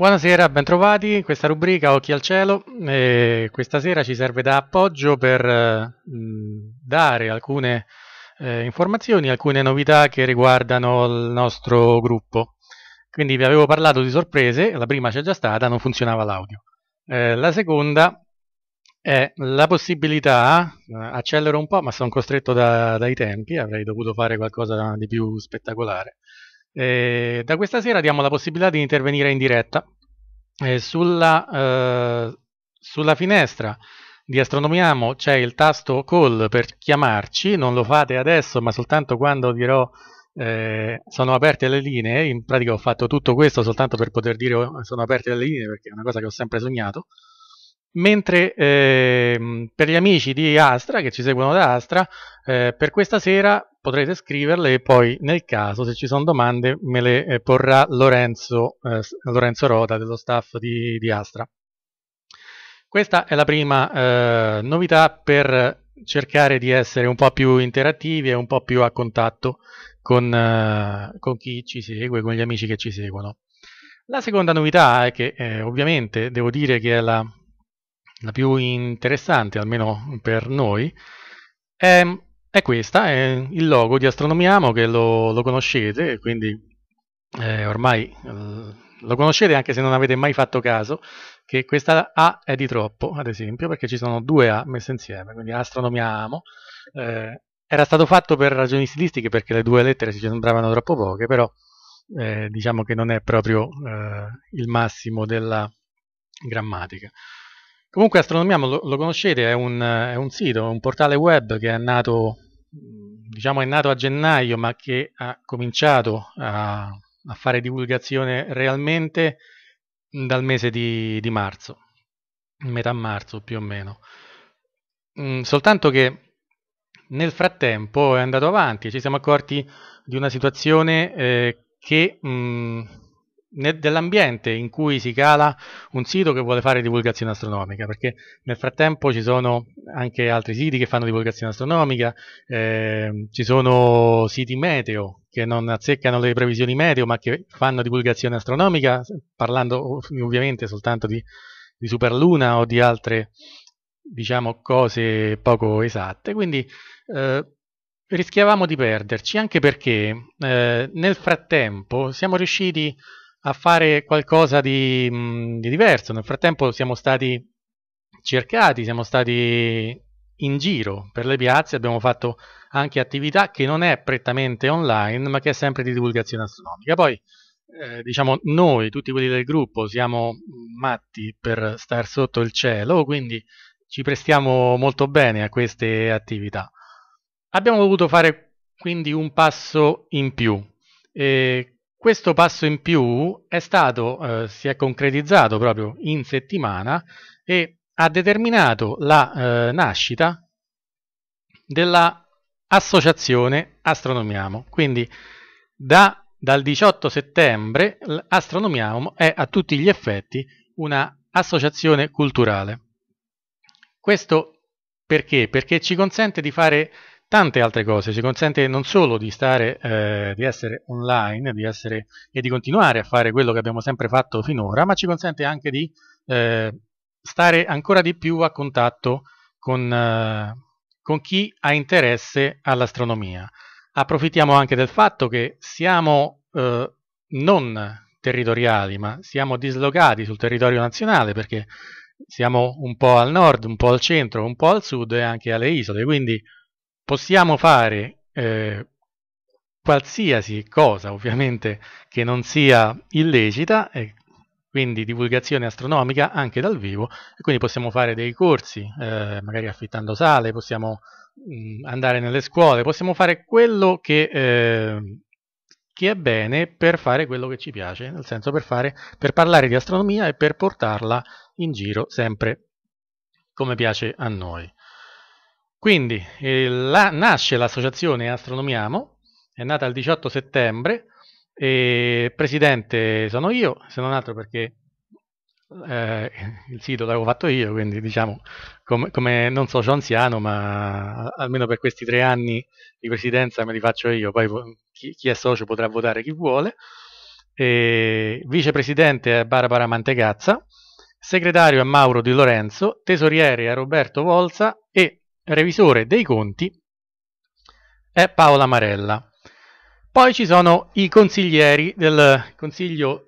Buonasera, bentrovati in questa rubrica Occhi al cielo. E questa sera ci serve da appoggio per eh, dare alcune eh, informazioni, alcune novità che riguardano il nostro gruppo. Quindi vi avevo parlato di sorprese, la prima c'è già stata, non funzionava l'audio. Eh, la seconda è la possibilità, eh, accelero un po' ma sono costretto da, dai tempi, avrei dovuto fare qualcosa di più spettacolare eh, da questa sera diamo la possibilità di intervenire in diretta eh, sulla, eh, sulla, finestra di Astronomiamo c'è il tasto call per chiamarci, non lo fate adesso ma soltanto quando dirò eh, sono aperte le linee, in pratica ho fatto tutto questo soltanto per poter dire oh, sono aperte le linee perché è una cosa che ho sempre sognato Mentre eh, per gli amici di Astra, che ci seguono da Astra, eh, per questa sera potrete scriverle e poi nel caso, se ci sono domande, me le eh, porrà Lorenzo, eh, Lorenzo, Roda dello staff di, di, Astra. Questa è la prima eh, novità per cercare di essere un po' più interattivi e un po' più a contatto con, eh, con chi ci segue, con gli amici che ci seguono. La seconda novità è che eh, ovviamente devo dire che è la la più interessante almeno per noi, è, è questa, è il logo di Astronomiamo che lo, lo conoscete, quindi eh, ormai eh, lo conoscete anche se non avete mai fatto caso, che questa A è di troppo, ad esempio, perché ci sono due A messe insieme, quindi Astronomiamo. Eh, era stato fatto per ragioni stilistiche perché le due lettere si sembravano troppo poche, però eh, diciamo che non è proprio eh, il massimo della grammatica. Comunque Astronomia lo, lo conoscete, è un, è un, sito, un portale web che è nato, diciamo è nato a gennaio ma che ha cominciato a, a fare divulgazione realmente dal mese di, di, marzo, metà marzo più o meno. Mm, soltanto che nel frattempo è andato avanti, ci siamo accorti di una situazione eh, che mh, mm, dell'ambiente in cui si cala un sito che vuole fare divulgazione astronomica, perché nel frattempo ci sono anche altri siti che fanno divulgazione astronomica, eh, ci sono siti meteo che non azzeccano le previsioni meteo ma che fanno divulgazione astronomica, parlando ovviamente soltanto di, di superluna o di altre diciamo cose poco esatte. Quindi eh, rischiavamo di perderci anche perché eh, nel frattempo siamo riusciti a a fare qualcosa di, mm, di diverso. Nel frattempo siamo stati cercati, siamo stati in giro per le piazze, abbiamo fatto anche attività che non è prettamente online, ma che è sempre di divulgazione astronomica. Poi, eh, diciamo, noi, tutti quelli del gruppo, siamo matti per star sotto il cielo, quindi ci prestiamo molto bene a queste attività. Abbiamo dovuto fare quindi un passo in più. E questo passo in più è stato, eh, si è concretizzato proprio in settimana e ha determinato la eh, nascita dell'associazione associazione Astronomiamo. Quindi da, dal 18 settembre Astronomiamo è a tutti gli effetti un'associazione culturale. Questo perché? Perché ci consente di fare tante altre cose, ci consente non solo di, stare, eh, di essere online di essere, e di continuare a fare quello che abbiamo sempre fatto finora, ma ci consente anche di eh, stare ancora di più a contatto con, eh, con chi ha interesse all'astronomia. Approfittiamo anche del fatto che siamo eh, non territoriali, ma siamo dislocati sul territorio nazionale perché siamo un po' al nord, un po' al centro, un po' al sud e anche alle isole, quindi possiamo fare eh, qualsiasi cosa ovviamente che non sia illecita e quindi divulgazione astronomica anche dal vivo e quindi possiamo fare dei corsi eh, magari affittando sale possiamo mh, mm, andare nelle scuole possiamo fare quello che, eh, che, è bene per fare quello che ci piace nel senso per, fare, per parlare di astronomia e per portarla in giro sempre come piace a noi quindi eh, la, nasce l'associazione Astronomiamo, è nata il 18 settembre e presidente sono io, se non altro perché eh, il sito l'avevo fatto io, quindi diciamo come, come non socio anziano, ma almeno per questi tre anni di presidenza me li faccio io, poi chi, chi è socio potrà votare chi vuole. E, vicepresidente è Barbara Mantegazza, segretario è Mauro Di Lorenzo, tesoriere è Roberto Volza e revisore dei conti è Paola Marella. Poi ci sono i consiglieri del consiglio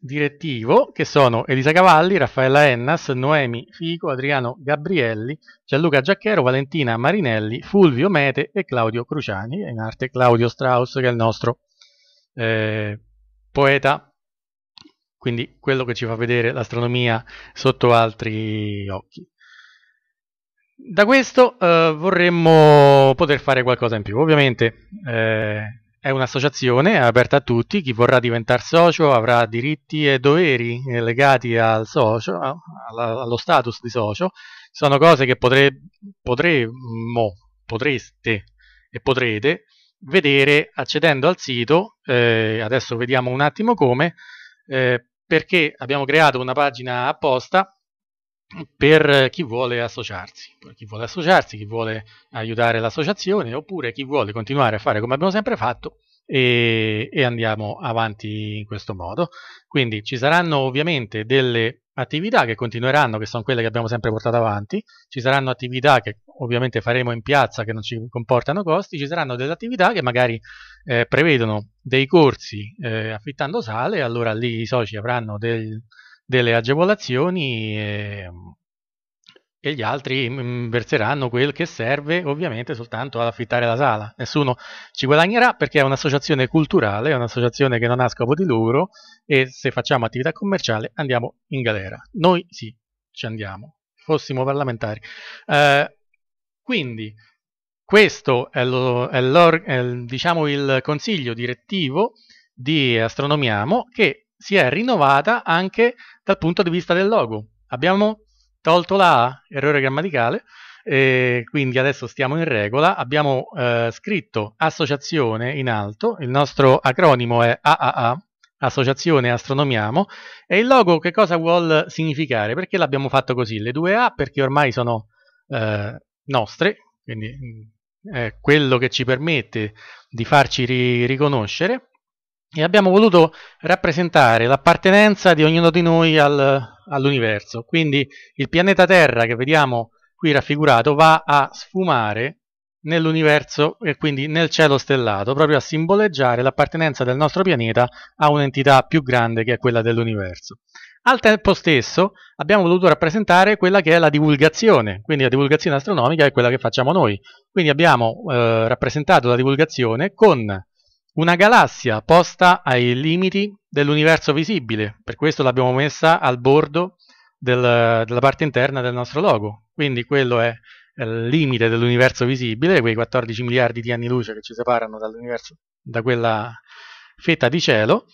direttivo, che sono Elisa Cavalli, Raffaella Ennas, Noemi Fico, Adriano Gabrielli, Gianluca Giacchero, Valentina Marinelli, Fulvio Mete e Claudio Cruciani, in arte Claudio Strauss, che è il nostro eh, poeta, quindi quello che ci fa vedere l'astronomia sotto altri occhi. Da questo eh, vorremmo poter fare qualcosa in più. Ovviamente eh, è un'associazione aperta a tutti, chi vorrà diventare socio avrà diritti e doveri legati al socio, alla, allo status di socio. Sono cose che potre, potremmo, potreste e potrete vedere accedendo al sito, eh, adesso vediamo un attimo come, eh, perché abbiamo creato una pagina apposta per chi vuole associarsi, chi vuole associarsi, chi vuole aiutare l'associazione oppure chi vuole continuare a fare come abbiamo sempre fatto e, e andiamo avanti in questo modo. Quindi ci saranno ovviamente delle attività che continueranno, che sono quelle che abbiamo sempre portato avanti, ci saranno attività che ovviamente faremo in piazza che non ci comportano costi, ci saranno delle attività che magari eh, prevedono dei corsi eh, affittando sale, allora lì i soci avranno del, delle agevolazioni e, e gli altri mm, verseranno quel che serve ovviamente soltanto ad affittare la sala. Nessuno ci guadagnerà perché è un'associazione culturale, è un'associazione che non ha scopo di lucro e se facciamo attività commerciale andiamo in galera. Noi sì, ci andiamo, fossimo parlamentari. Eh, quindi questo è, lo, è, è diciamo il consiglio direttivo di Astronomiamo che si è rinnovata anche dal punto di vista del logo. Abbiamo tolto la A, errore grammaticale, quindi adesso stiamo in regola. Abbiamo eh, scritto associazione in alto, il nostro acronimo è AAA, associazione astronomiamo, e il logo che cosa vuol significare? Perché l'abbiamo fatto così? Le due A perché ormai sono eh, nostre, quindi mm, è quello che ci permette di farci ri riconoscere, e abbiamo voluto rappresentare l'appartenenza di ognuno di noi al, all'universo. Quindi il pianeta Terra che vediamo qui raffigurato va a sfumare nell'universo e quindi nel cielo stellato, proprio a simboleggiare l'appartenenza del nostro pianeta a un'entità più grande che è quella dell'universo. Al tempo stesso abbiamo voluto rappresentare quella che è la divulgazione, quindi la divulgazione astronomica è quella che facciamo noi. Quindi abbiamo eh, rappresentato la divulgazione con una galassia posta ai limiti dell'universo visibile, per questo l'abbiamo messa al bordo del, della parte interna del nostro logo, quindi quello è il limite dell'universo visibile, quei 14 miliardi di anni luce che ci separano da quella fetta di cielo,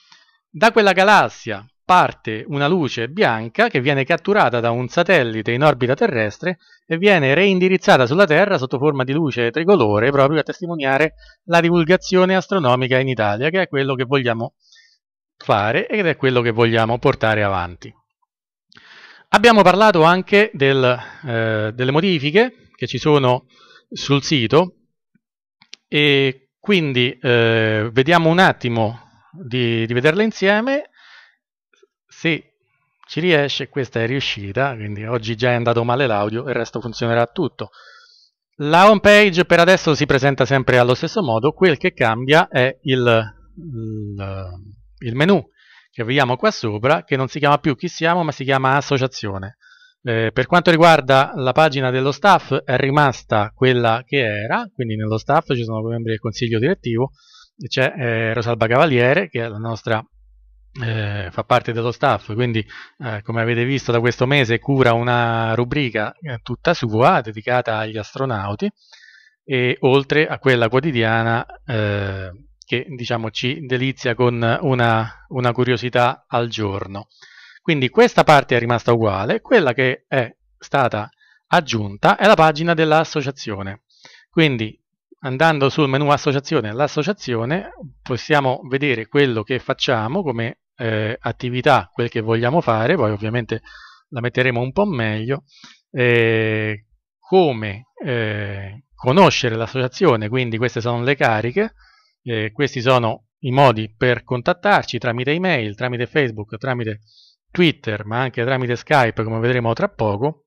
da quella galassia parte una luce bianca che viene catturata da un satellite in orbita terrestre e viene reindirizzata sulla Terra sotto forma di luce tricolore proprio a testimoniare la divulgazione astronomica in Italia, che è quello che vogliamo fare ed è quello che vogliamo portare avanti. Abbiamo parlato anche del, eh, delle modifiche che ci sono sul sito e quindi eh, vediamo un attimo di, di vederle insieme sì, ci riesce, questa è riuscita, quindi oggi già è andato male l'audio, il resto funzionerà tutto. La home page per adesso si presenta sempre allo stesso modo, quel che cambia è il, il, eh, il menu che vediamo qua sopra, che non si chiama più chi siamo, ma si chiama associazione. Eh, per quanto riguarda la pagina dello staff è rimasta quella che era, quindi nello staff ci sono membri del consiglio direttivo, c'è eh, Rosalba Cavaliere che è la nostra eh, fa parte dello staff, quindi eh, come avete visto da questo mese cura una rubrica eh, tutta sua dedicata agli astronauti e oltre a quella quotidiana eh, che diciamo ci delizia con una, una, curiosità al giorno. Quindi questa parte è rimasta uguale, quella che è stata aggiunta è la pagina dell'associazione. Quindi andando sul menu associazione, l'associazione possiamo vedere quello che facciamo come eh, attività, quel che vogliamo fare, poi ovviamente la metteremo un po' meglio, eh, come eh, conoscere l'associazione, quindi queste sono le cariche, eh, questi sono i modi per contattarci tramite email, tramite Facebook, tramite Twitter, ma anche tramite Skype, come vedremo tra poco,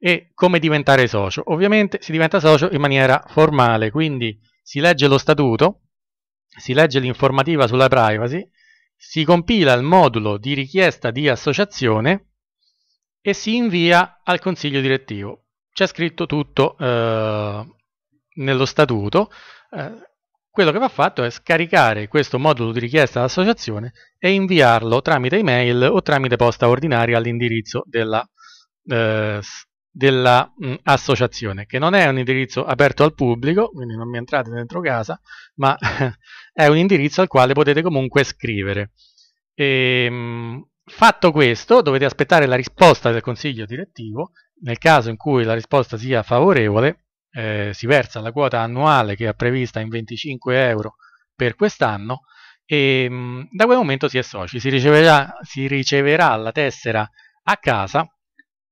e come diventare socio. Ovviamente si diventa socio in maniera formale, quindi si legge lo statuto, si legge l'informativa sulla privacy, si compila il modulo di richiesta di associazione e si invia al consiglio direttivo. C'è scritto tutto eh, nello statuto. Eh, quello che va fatto è scaricare questo modulo di richiesta all'associazione e inviarlo tramite email o tramite posta ordinaria all'indirizzo della eh, dell'associazione, mm, che non è un indirizzo aperto al pubblico, quindi non mi entrate dentro casa, ma è un indirizzo al quale potete comunque scrivere. E, ehm, fatto questo, dovete aspettare la risposta del consiglio direttivo, nel caso in cui la risposta sia favorevole, eh, si versa la quota annuale che è prevista in 25 euro per quest'anno e ehm, da quel momento si è soci, si riceverà, si riceverà la tessera a casa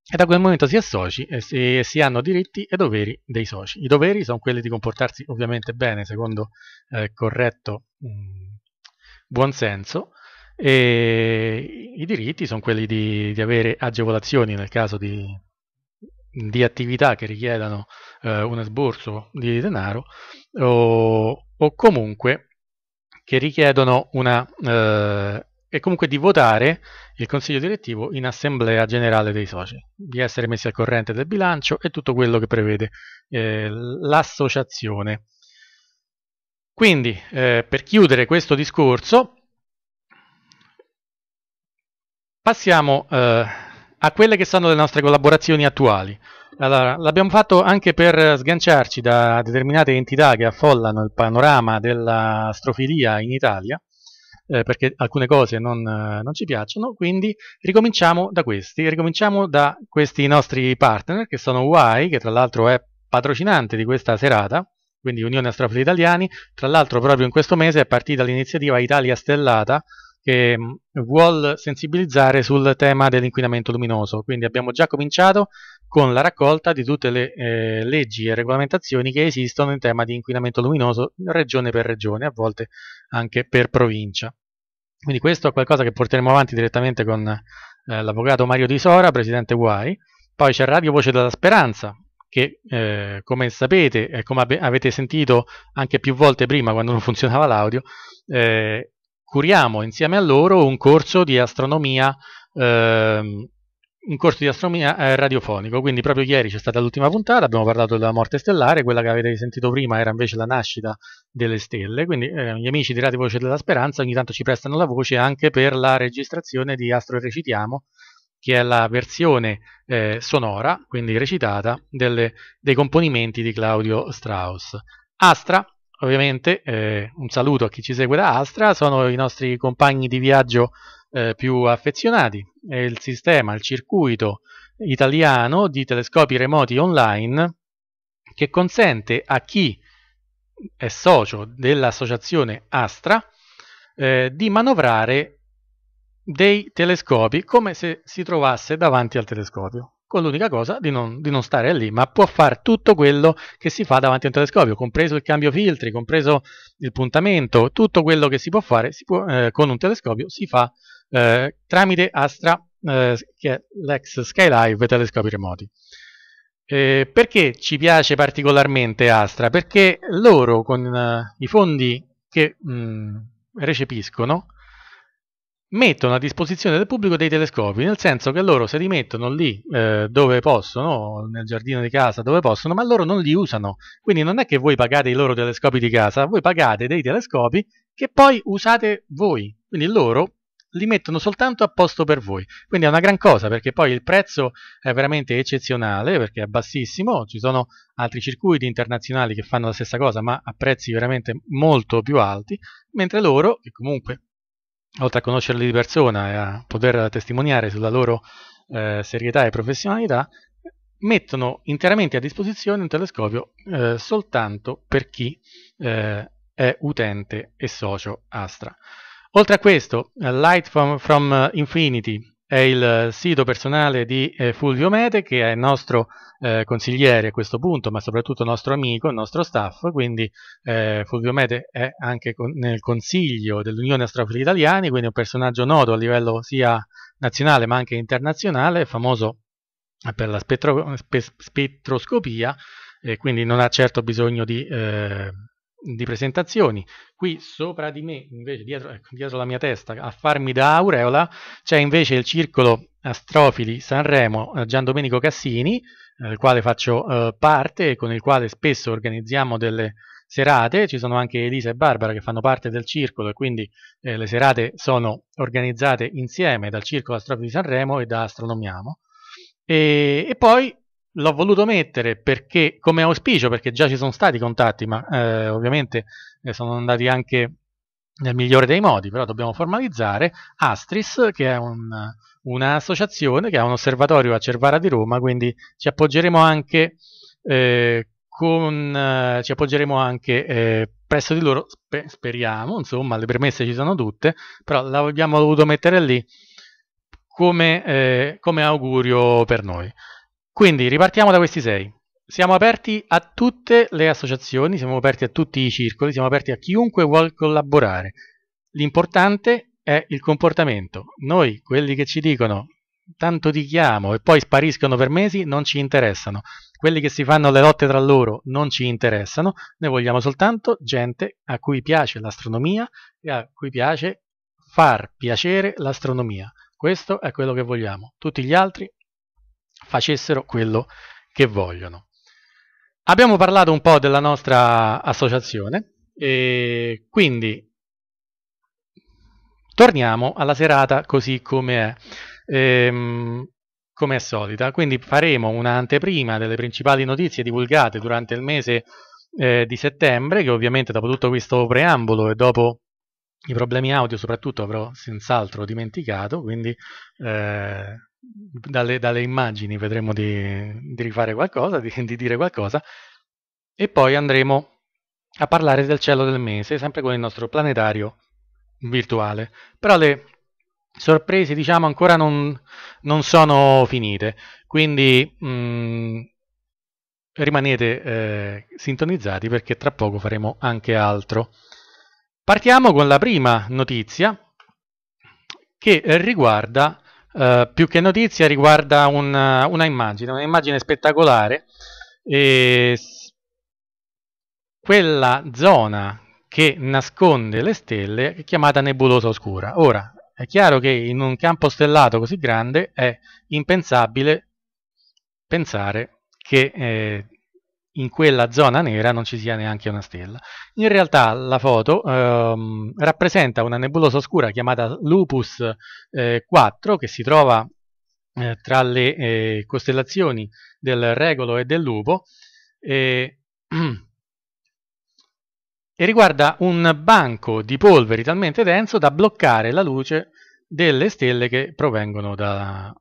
e da quel momento si è soci e si, si, hanno diritti e doveri dei soci. I doveri sono quelli di comportarsi ovviamente bene, secondo eh, corretto mh, buonsenso, e i diritti sono quelli di, di avere agevolazioni nel caso di, di attività che richiedano eh, un esborso di denaro o, o comunque che richiedono una eh, e comunque di votare il consiglio direttivo in assemblea generale dei soci, di essere messi al corrente del bilancio e tutto quello che prevede eh, l'associazione. Quindi, eh, per chiudere questo discorso, passiamo eh, a quelle che sono le nostre collaborazioni attuali. Allora, l'abbiamo fatto anche per sganciarci da determinate entità che affollano il panorama dell'astrofilia in Italia eh, perché alcune cose non, eh, non, ci piacciono, quindi ricominciamo da questi, ricominciamo da questi nostri partner che sono UI, che tra l'altro è patrocinante di questa serata, quindi Unione Astrofili Italiani, tra l'altro proprio in questo mese è partita l'iniziativa Italia Stellata, che mm, vuole sensibilizzare sul tema dell'inquinamento luminoso. Quindi abbiamo già cominciato con la raccolta di tutte le eh, leggi e regolamentazioni che esistono in tema di inquinamento luminoso regione per regione, a volte anche per provincia. Quindi questo è qualcosa che porteremo avanti direttamente con eh, l'avvocato Mario Di Sora, presidente Guai. Poi c'è Radio Voce della Speranza, che eh, come sapete e come avete sentito anche più volte prima quando non funzionava l'audio, eh, curiamo insieme a loro un corso di astronomia ehm, un corso di astronomia eh, radiofonico, quindi proprio ieri c'è stata l'ultima puntata, abbiamo parlato della morte stellare, quella che avete sentito prima era invece la nascita delle stelle, quindi eh, gli amici di Radio Voce della Speranza ogni tanto ci prestano la voce anche per la registrazione di Astro e Recitiamo, che è la versione eh, sonora, quindi recitata, delle, dei componimenti di Claudio Strauss. Astra, ovviamente, eh, un saluto a chi ci segue da Astra, sono i nostri compagni di viaggio eh, più affezionati, è il sistema, il circuito italiano di telescopi remoti online che consente a chi è socio dell'associazione Astra eh, di manovrare dei telescopi come se si trovasse davanti al telescopio con l'unica cosa di non, di non, stare lì, ma può fare tutto quello che si fa davanti a un telescopio, compreso il cambio filtri, compreso il puntamento, tutto quello che si può fare si può, eh, con un telescopio si fa eh, tramite Astra, eh, che è l'ex Skylive telescopi remoti. Eh, perché ci piace particolarmente Astra? Perché loro con eh, i fondi che mh, mm, recepiscono mettono a disposizione del pubblico dei telescopi, nel senso che loro se li mettono lì eh, dove possono, nel giardino di casa dove possono, ma loro non li usano. Quindi non è che voi pagate i loro telescopi di casa, voi pagate dei telescopi che poi usate voi. Quindi loro li mettono soltanto a posto per voi. Quindi è una gran cosa perché poi il prezzo è veramente eccezionale perché è bassissimo, ci sono altri circuiti internazionali che fanno la stessa cosa ma a prezzi veramente molto più alti, mentre loro, che comunque oltre a conoscerli di persona e a poter testimoniare sulla loro eh, serietà e professionalità, mettono interamente a disposizione un telescopio eh, soltanto per chi eh, è utente e socio Astra. Oltre a questo, eh, Light from, from eh, Infinity è il eh, sito personale di Fulvio Mete, che è il nostro eh, consigliere a questo punto, ma soprattutto nostro amico, il nostro staff, quindi eh, Fulvio Mete è anche con, nel consiglio dell'Unione Astrofili Italiani, quindi un personaggio noto a livello sia nazionale ma anche internazionale, famoso per la spettro, spe, spettroscopia, e quindi non ha certo bisogno di eh, di presentazioni. Qui sopra di me, invece dietro, ecco, dietro la mia testa, a farmi da aureola, c'è invece il circolo Astrofili Sanremo eh, Gian Domenico Cassini, del eh, quale faccio eh, parte e con il quale spesso organizziamo delle serate, ci sono anche Elisa e Barbara che fanno parte del circolo e quindi eh, le serate sono organizzate insieme dal circolo Astrofili Sanremo e da Astronomiamo. E, e poi l'ho voluto mettere perché, come auspicio, perché già ci sono stati contatti, ma eh, ovviamente eh, sono andati anche nel migliore dei modi, però dobbiamo formalizzare Astris, che è un, un'associazione che ha un osservatorio a Cervara di Roma, quindi ci appoggeremo anche, eh, con, eh, ci appoggeremo anche eh, presso di loro, spe- speriamo, insomma, le premesse ci sono tutte, però l'abbiamo voluto mettere lì come, eh, come augurio per noi. Quindi ripartiamo da questi sei. Siamo aperti a tutte le associazioni, siamo aperti a tutti i circoli, siamo aperti a chiunque vuole collaborare. L'importante è il comportamento. Noi, quelli che ci dicono tanto ti chiamo e poi spariscono per mesi, non ci interessano. Quelli che si fanno le lotte tra loro non ci interessano, noi vogliamo soltanto gente a cui piace l'astronomia e a cui piace far piacere l'astronomia. Questo è quello che vogliamo. Tutti gli altri facessero quello che vogliono. Abbiamo parlato un po' della nostra associazione e quindi torniamo alla serata così come è. Ehm, come è solita, quindi faremo un'anteprima delle principali notizie divulgate durante il mese eh, di settembre, che ovviamente dopo tutto questo preambolo e dopo i problemi audio soprattutto avrò senz'altro dimenticato, quindi eh, dalle, dalle immagini vedremo di, di rifare qualcosa, di, di dire qualcosa, e poi andremo a parlare del cielo del mese, sempre con il nostro planetario virtuale. Però le sorprese, diciamo, ancora non, non sono finite, quindi mh, mm, rimanete eh, sintonizzati perché tra poco faremo anche altro. Partiamo con la prima notizia che riguarda eh, più che notizia riguarda una, eh, una immagine, un'immagine spettacolare. E quella zona che nasconde le stelle è chiamata nebulosa oscura. Ora, è chiaro che in un campo stellato così grande è impensabile pensare che eh, in quella zona nera non ci sia neanche una stella. In realtà la foto ehm, rappresenta una nebulosa oscura chiamata Lupus eh, 4 che si trova eh, tra le eh, costellazioni del Regolo e del Lupo e riguarda un banco di polveri talmente denso da bloccare la luce delle stelle che provengono da,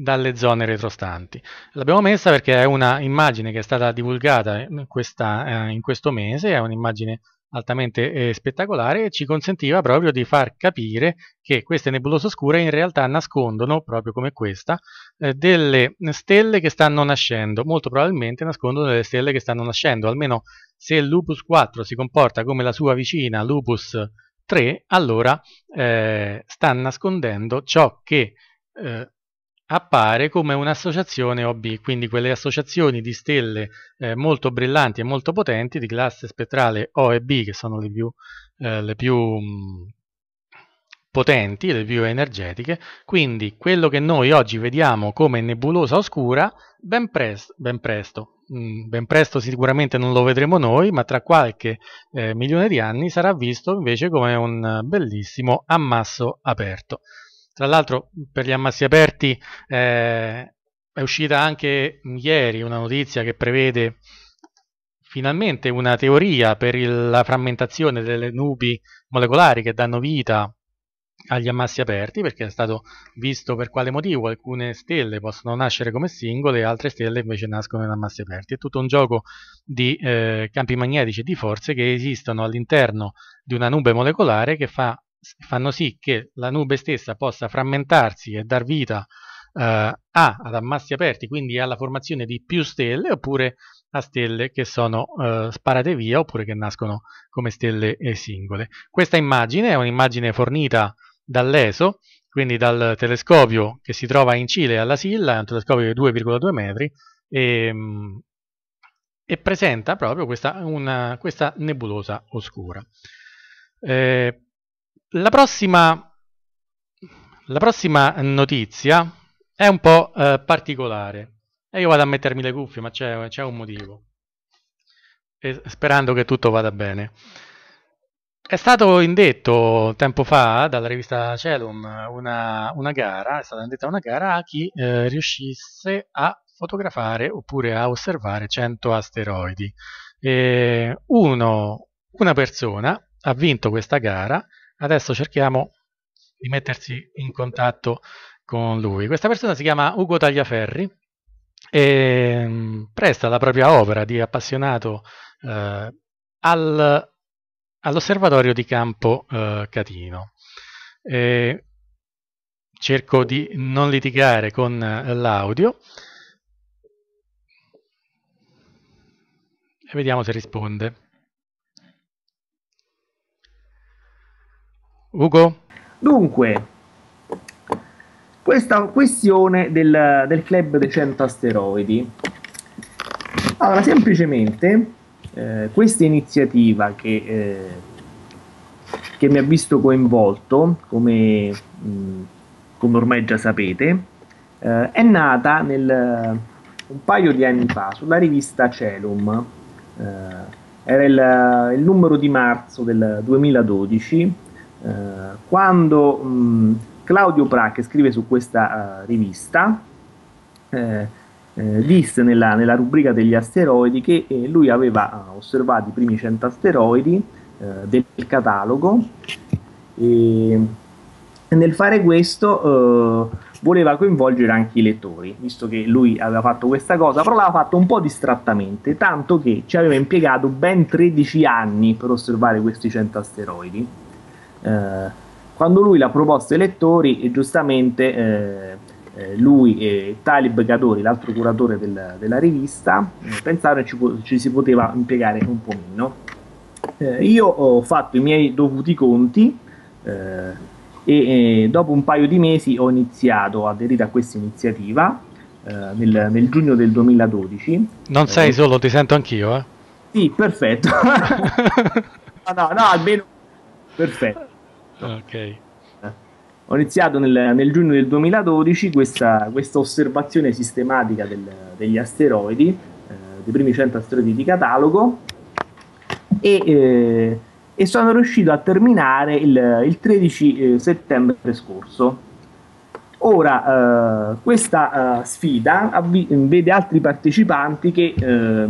dalle zone retrostanti. L'abbiamo messa perché è un'immagine che è stata divulgata in, questa, eh, in questo mese, è un'immagine altamente eh, spettacolare e ci consentiva proprio di far capire che queste nebulose oscure in realtà nascondono, proprio come questa, eh, delle stelle che stanno nascendo, molto probabilmente nascondono delle stelle che stanno nascendo, almeno se Lupus 4 si comporta come la sua vicina Lupus 3, allora eh, sta nascondendo ciò che eh, appare come un'associazione OB, quindi quelle associazioni di stelle eh, molto brillanti e molto potenti di classe spettrale O e B, che sono le più, eh, le più mh, mm, potenti, le più energetiche. Quindi quello che noi oggi vediamo come nebulosa oscura, ben, pres ben presto, mh, mm, ben presto sicuramente non lo vedremo noi, ma tra qualche eh, milione di anni sarà visto invece come un bellissimo ammasso aperto. Tra l'altro per gli ammassi aperti eh, è uscita anche ieri una notizia che prevede finalmente una teoria per il, la frammentazione delle nubi molecolari che danno vita agli ammassi aperti perché è stato visto per quale motivo alcune stelle possono nascere come singole e altre stelle invece nascono in ammassi aperti è tutto un gioco di eh, campi magnetici e di forze che esistono all'interno di una nube molecolare che fa fanno sì che la nube stessa possa frammentarsi e dar vita eh, a, ad ammassi aperti, quindi alla formazione di più stelle, oppure a stelle che sono eh, sparate via, oppure che nascono come stelle singole. Questa immagine è un'immagine fornita dall'ESO, quindi dal telescopio che si trova in Cile alla Silla, è un telescopio di 2,2 metri, e, ehm, e presenta proprio questa, una, questa nebulosa oscura. Eh, la prossima, la prossima, notizia è un po' eh, particolare. E io vado a mettermi le cuffie, ma c'è, un motivo. E sperando che tutto vada bene. È stato indetto tempo fa dalla rivista Celum una, una gara, è stata indetta una gara a chi eh, riuscisse a fotografare oppure a osservare 100 asteroidi. Uno, una persona ha vinto questa gara Adesso cerchiamo di mettersi in contatto con lui. Questa persona si chiama Ugo Tagliaferri e mm, presta la propria opera di appassionato eh, al, all'osservatorio di campo eh, Catino. E cerco di non litigare con eh, l'audio e vediamo se risponde. Ugo? Dunque, questa questione del, del club dei 100 asteroidi. Allora, semplicemente eh, questa iniziativa che, eh, che, mi ha visto coinvolto, come, mh, come ormai già sapete, eh, è nata nel, un paio di anni fa sulla rivista Celum. Eh, era il, il numero di marzo del 2012 eh, quando mh, Claudio Pra, che scrive su questa eh, rivista, eh, eh, disse nella, nella, rubrica degli asteroidi che eh, lui aveva osservato i primi 100 asteroidi eh, del catalogo e nel fare questo voleva coinvolgere anche i lettori, visto che lui aveva fatto questa cosa, però l'aveva fatto un po' distrattamente, tanto che ci aveva impiegato ben 13 anni per osservare questi 100 asteroidi. Eh, quando lui l'ha proposto ai lettori, giustamente eh, eh, lui e Talib Gadori, l'altro curatore del, della rivista, pensarono che ci, ci, si poteva impiegare un po' meno. io ho fatto i miei dovuti conti e dopo un paio di mesi ho iniziato, ho aderire a questa iniziativa nel, nel, giugno del 2012. Non sei solo, ti sento anch'io, eh? Sì, perfetto. no, no, no, almeno perfetto fatto. Certo. Ah, ok. Eh. Ho iniziato nel, nel giugno del 2012 questa, questa osservazione sistematica del, degli asteroidi, eh, dei primi 100 asteroidi di catalogo, e, eh, e sono riuscito a terminare il, il 13 eh, settembre scorso. Ora, eh, questa eh, sfida avvi- vede altri partecipanti che, eh,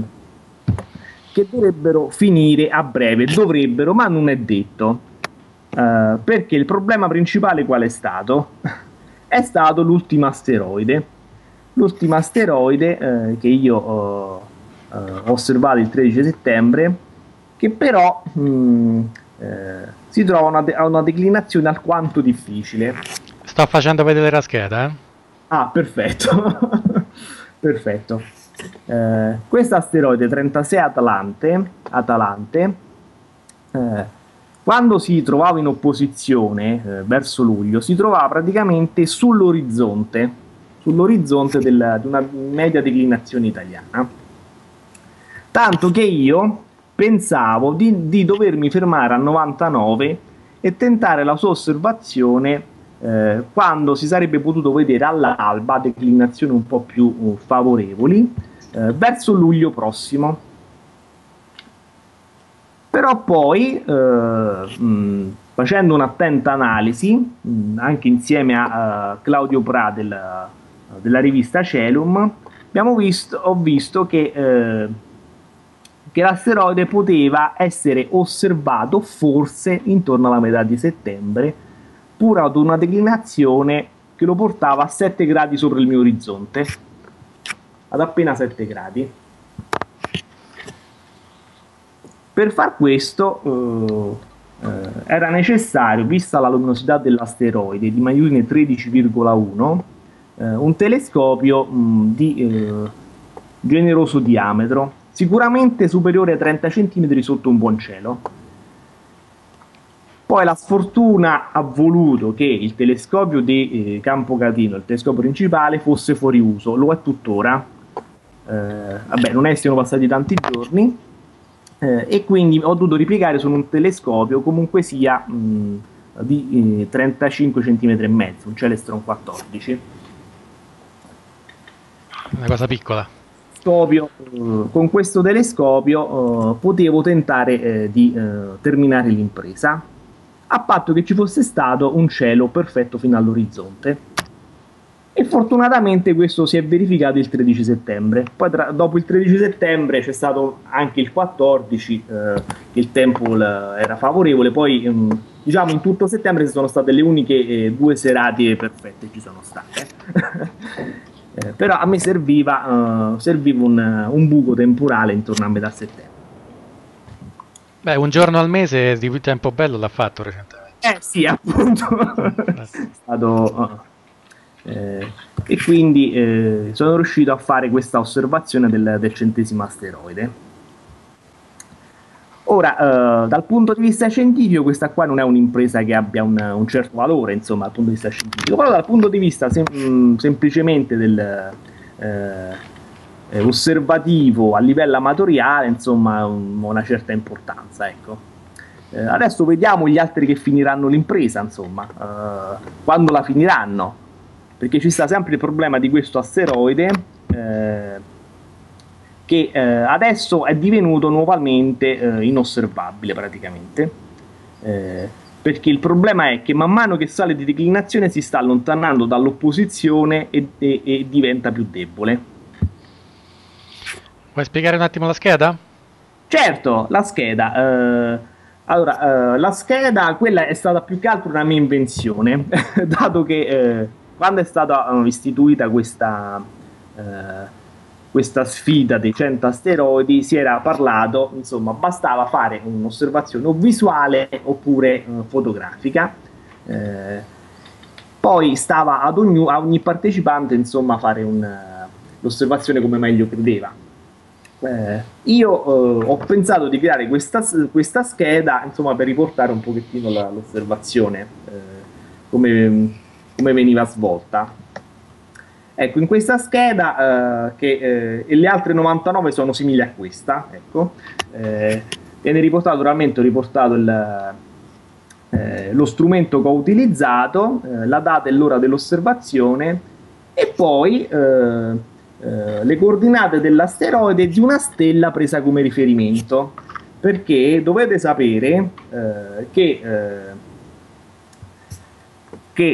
che, dovrebbero finire a breve, dovrebbero, ma non è detto. Eh, perché il problema principale qual è stato? è stato l'ultimo asteroide. L'ultimo asteroide eh, che io ho eh, osservato il 13 settembre, che però mh, mm, eh, si trova una de- a una declinazione alquanto difficile. Sto facendo vedere la scheda. Eh? Ah, perfetto. perfetto. Eh, questo asteroide 36 Atalante, Atalante eh, quando si trovava in opposizione eh, verso luglio, si trovava praticamente sull'orizzonte, sull'orizzonte della, di una media declinazione italiana. Tanto che io pensavo di, di dovermi fermare a 99 e tentare la sua osservazione eh, quando si sarebbe potuto vedere all'alba declinazioni un po' più uh, favorevoli eh, verso luglio prossimo però poi, eh, mh, facendo un'attenta analisi, mh, anche insieme a uh, Claudio Pra del, della rivista Celum, abbiamo visto, ho visto che, eh, che l'asteroide poteva essere osservato forse intorno alla metà di settembre, pur ad una declinazione che lo portava a 7 gradi sopra il mio orizzonte, ad appena 7 gradi. Per far questo eh, eh, era necessario, vista la luminosità dell'asteroide di maiusine 13,1, eh, un telescopio mh, mm, di eh, generoso diametro, sicuramente superiore a 30 cm sotto un buon cielo. Poi la sfortuna ha voluto che il telescopio di eh, Campo Catino, il telescopio principale, fosse fuori uso, lo è tuttora. Eh, vabbè, non è, che siano passati tanti giorni, eh, e quindi ho dovuto ripiegare su un telescopio comunque sia mh, di eh, 35 cm e mezzo, un Celestron 14. Una cosa piccola. Scopio, eh, con questo telescopio eh, potevo tentare eh, di eh, terminare l'impresa, a patto che ci fosse stato un cielo perfetto fino all'orizzonte e fortunatamente questo si è verificato il 13 settembre. Poi tra, dopo il 13 settembre c'è stato anche il 14, eh, il tempo la, era favorevole, poi mh, mm, diciamo in tutto settembre sono state le uniche eh, due serate perfette ci sono state. eh, però a me serviva, eh, serviva un, un, buco temporale intorno a metà settembre. Beh, un giorno al mese di tempo bello l'ha fatto recentemente. Eh sì, appunto. Eh. è stato uh, eh, e quindi eh, sono riuscito a fare questa osservazione del, del centesimo asteroide. Ora, eh, dal punto di vista scientifico, questa qua non è un'impresa che abbia un, un, certo valore, insomma, dal punto di vista scientifico, però dal punto di vista sem mm, semplicemente del, eh, eh, osservativo a livello amatoriale, insomma, un, una certa importanza, ecco. Eh, adesso vediamo gli altri che finiranno l'impresa, insomma, eh, quando la finiranno perché ci sta sempre il problema di questo asteroide eh, che eh, adesso è divenuto nuovamente eh, inosservabile praticamente. Eh, perché il problema è che man mano che sale di declinazione si sta allontanando dall'opposizione e, e, e diventa più debole. Vuoi spiegare un attimo la scheda? Certo, la scheda. Eh, allora, eh, la scheda, quella è stata più che altro una mia invenzione, dato che quando è stata eh, istituita questa, eh, questa sfida dei 100 asteroidi si era parlato, insomma, bastava fare un'osservazione o visuale oppure eh, fotografica. Eh, poi stava ad ogni, a ogni partecipante, insomma, fare un, eh, l'osservazione come meglio credeva. Eh, io eh, ho pensato di creare questa, questa, scheda, insomma, per riportare un pochettino la, l'osservazione, come come veniva svolta. Ecco, in questa scheda, eh, che, eh, e le altre 99 sono simili a questa, ecco, eh, viene riportato, naturalmente riportato il, eh, lo strumento che ho utilizzato, eh, la data e l'ora dell'osservazione e poi eh, le coordinate dell'asteroide di una stella presa come riferimento, perché dovete sapere che che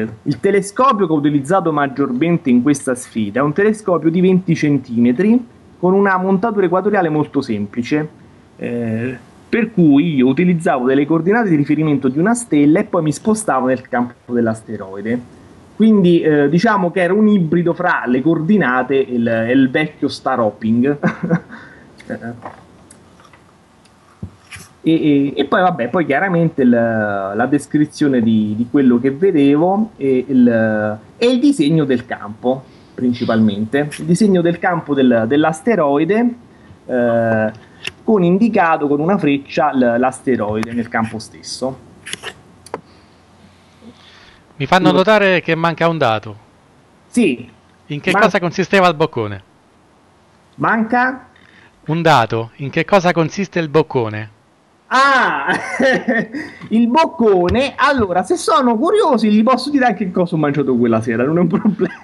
eh, il telescopio che ho utilizzato maggiormente in questa sfida è un telescopio di 20 cm con una montatura equatoriale molto semplice, eh, per cui io utilizzavo delle coordinate di riferimento di una stella e poi mi spostavo nel campo dell'asteroide. Quindi eh, diciamo che era un ibrido fra le coordinate e il, e il vecchio star hopping. Eh, e, e, poi vabbè, poi chiaramente il, la descrizione di, di, quello che vedevo e il, e il, disegno del campo principalmente, il disegno del campo del, dell'asteroide eh, con indicato con una freccia l'asteroide nel campo stesso. Mi fanno notare che manca un dato. Sì. In che man- cosa consisteva il boccone? Manca? Un dato. In che cosa consiste il boccone? Ah, il boccone. Allora, se sono curiosi, gli posso dire anche cosa ho mangiato quella sera, non è un problema.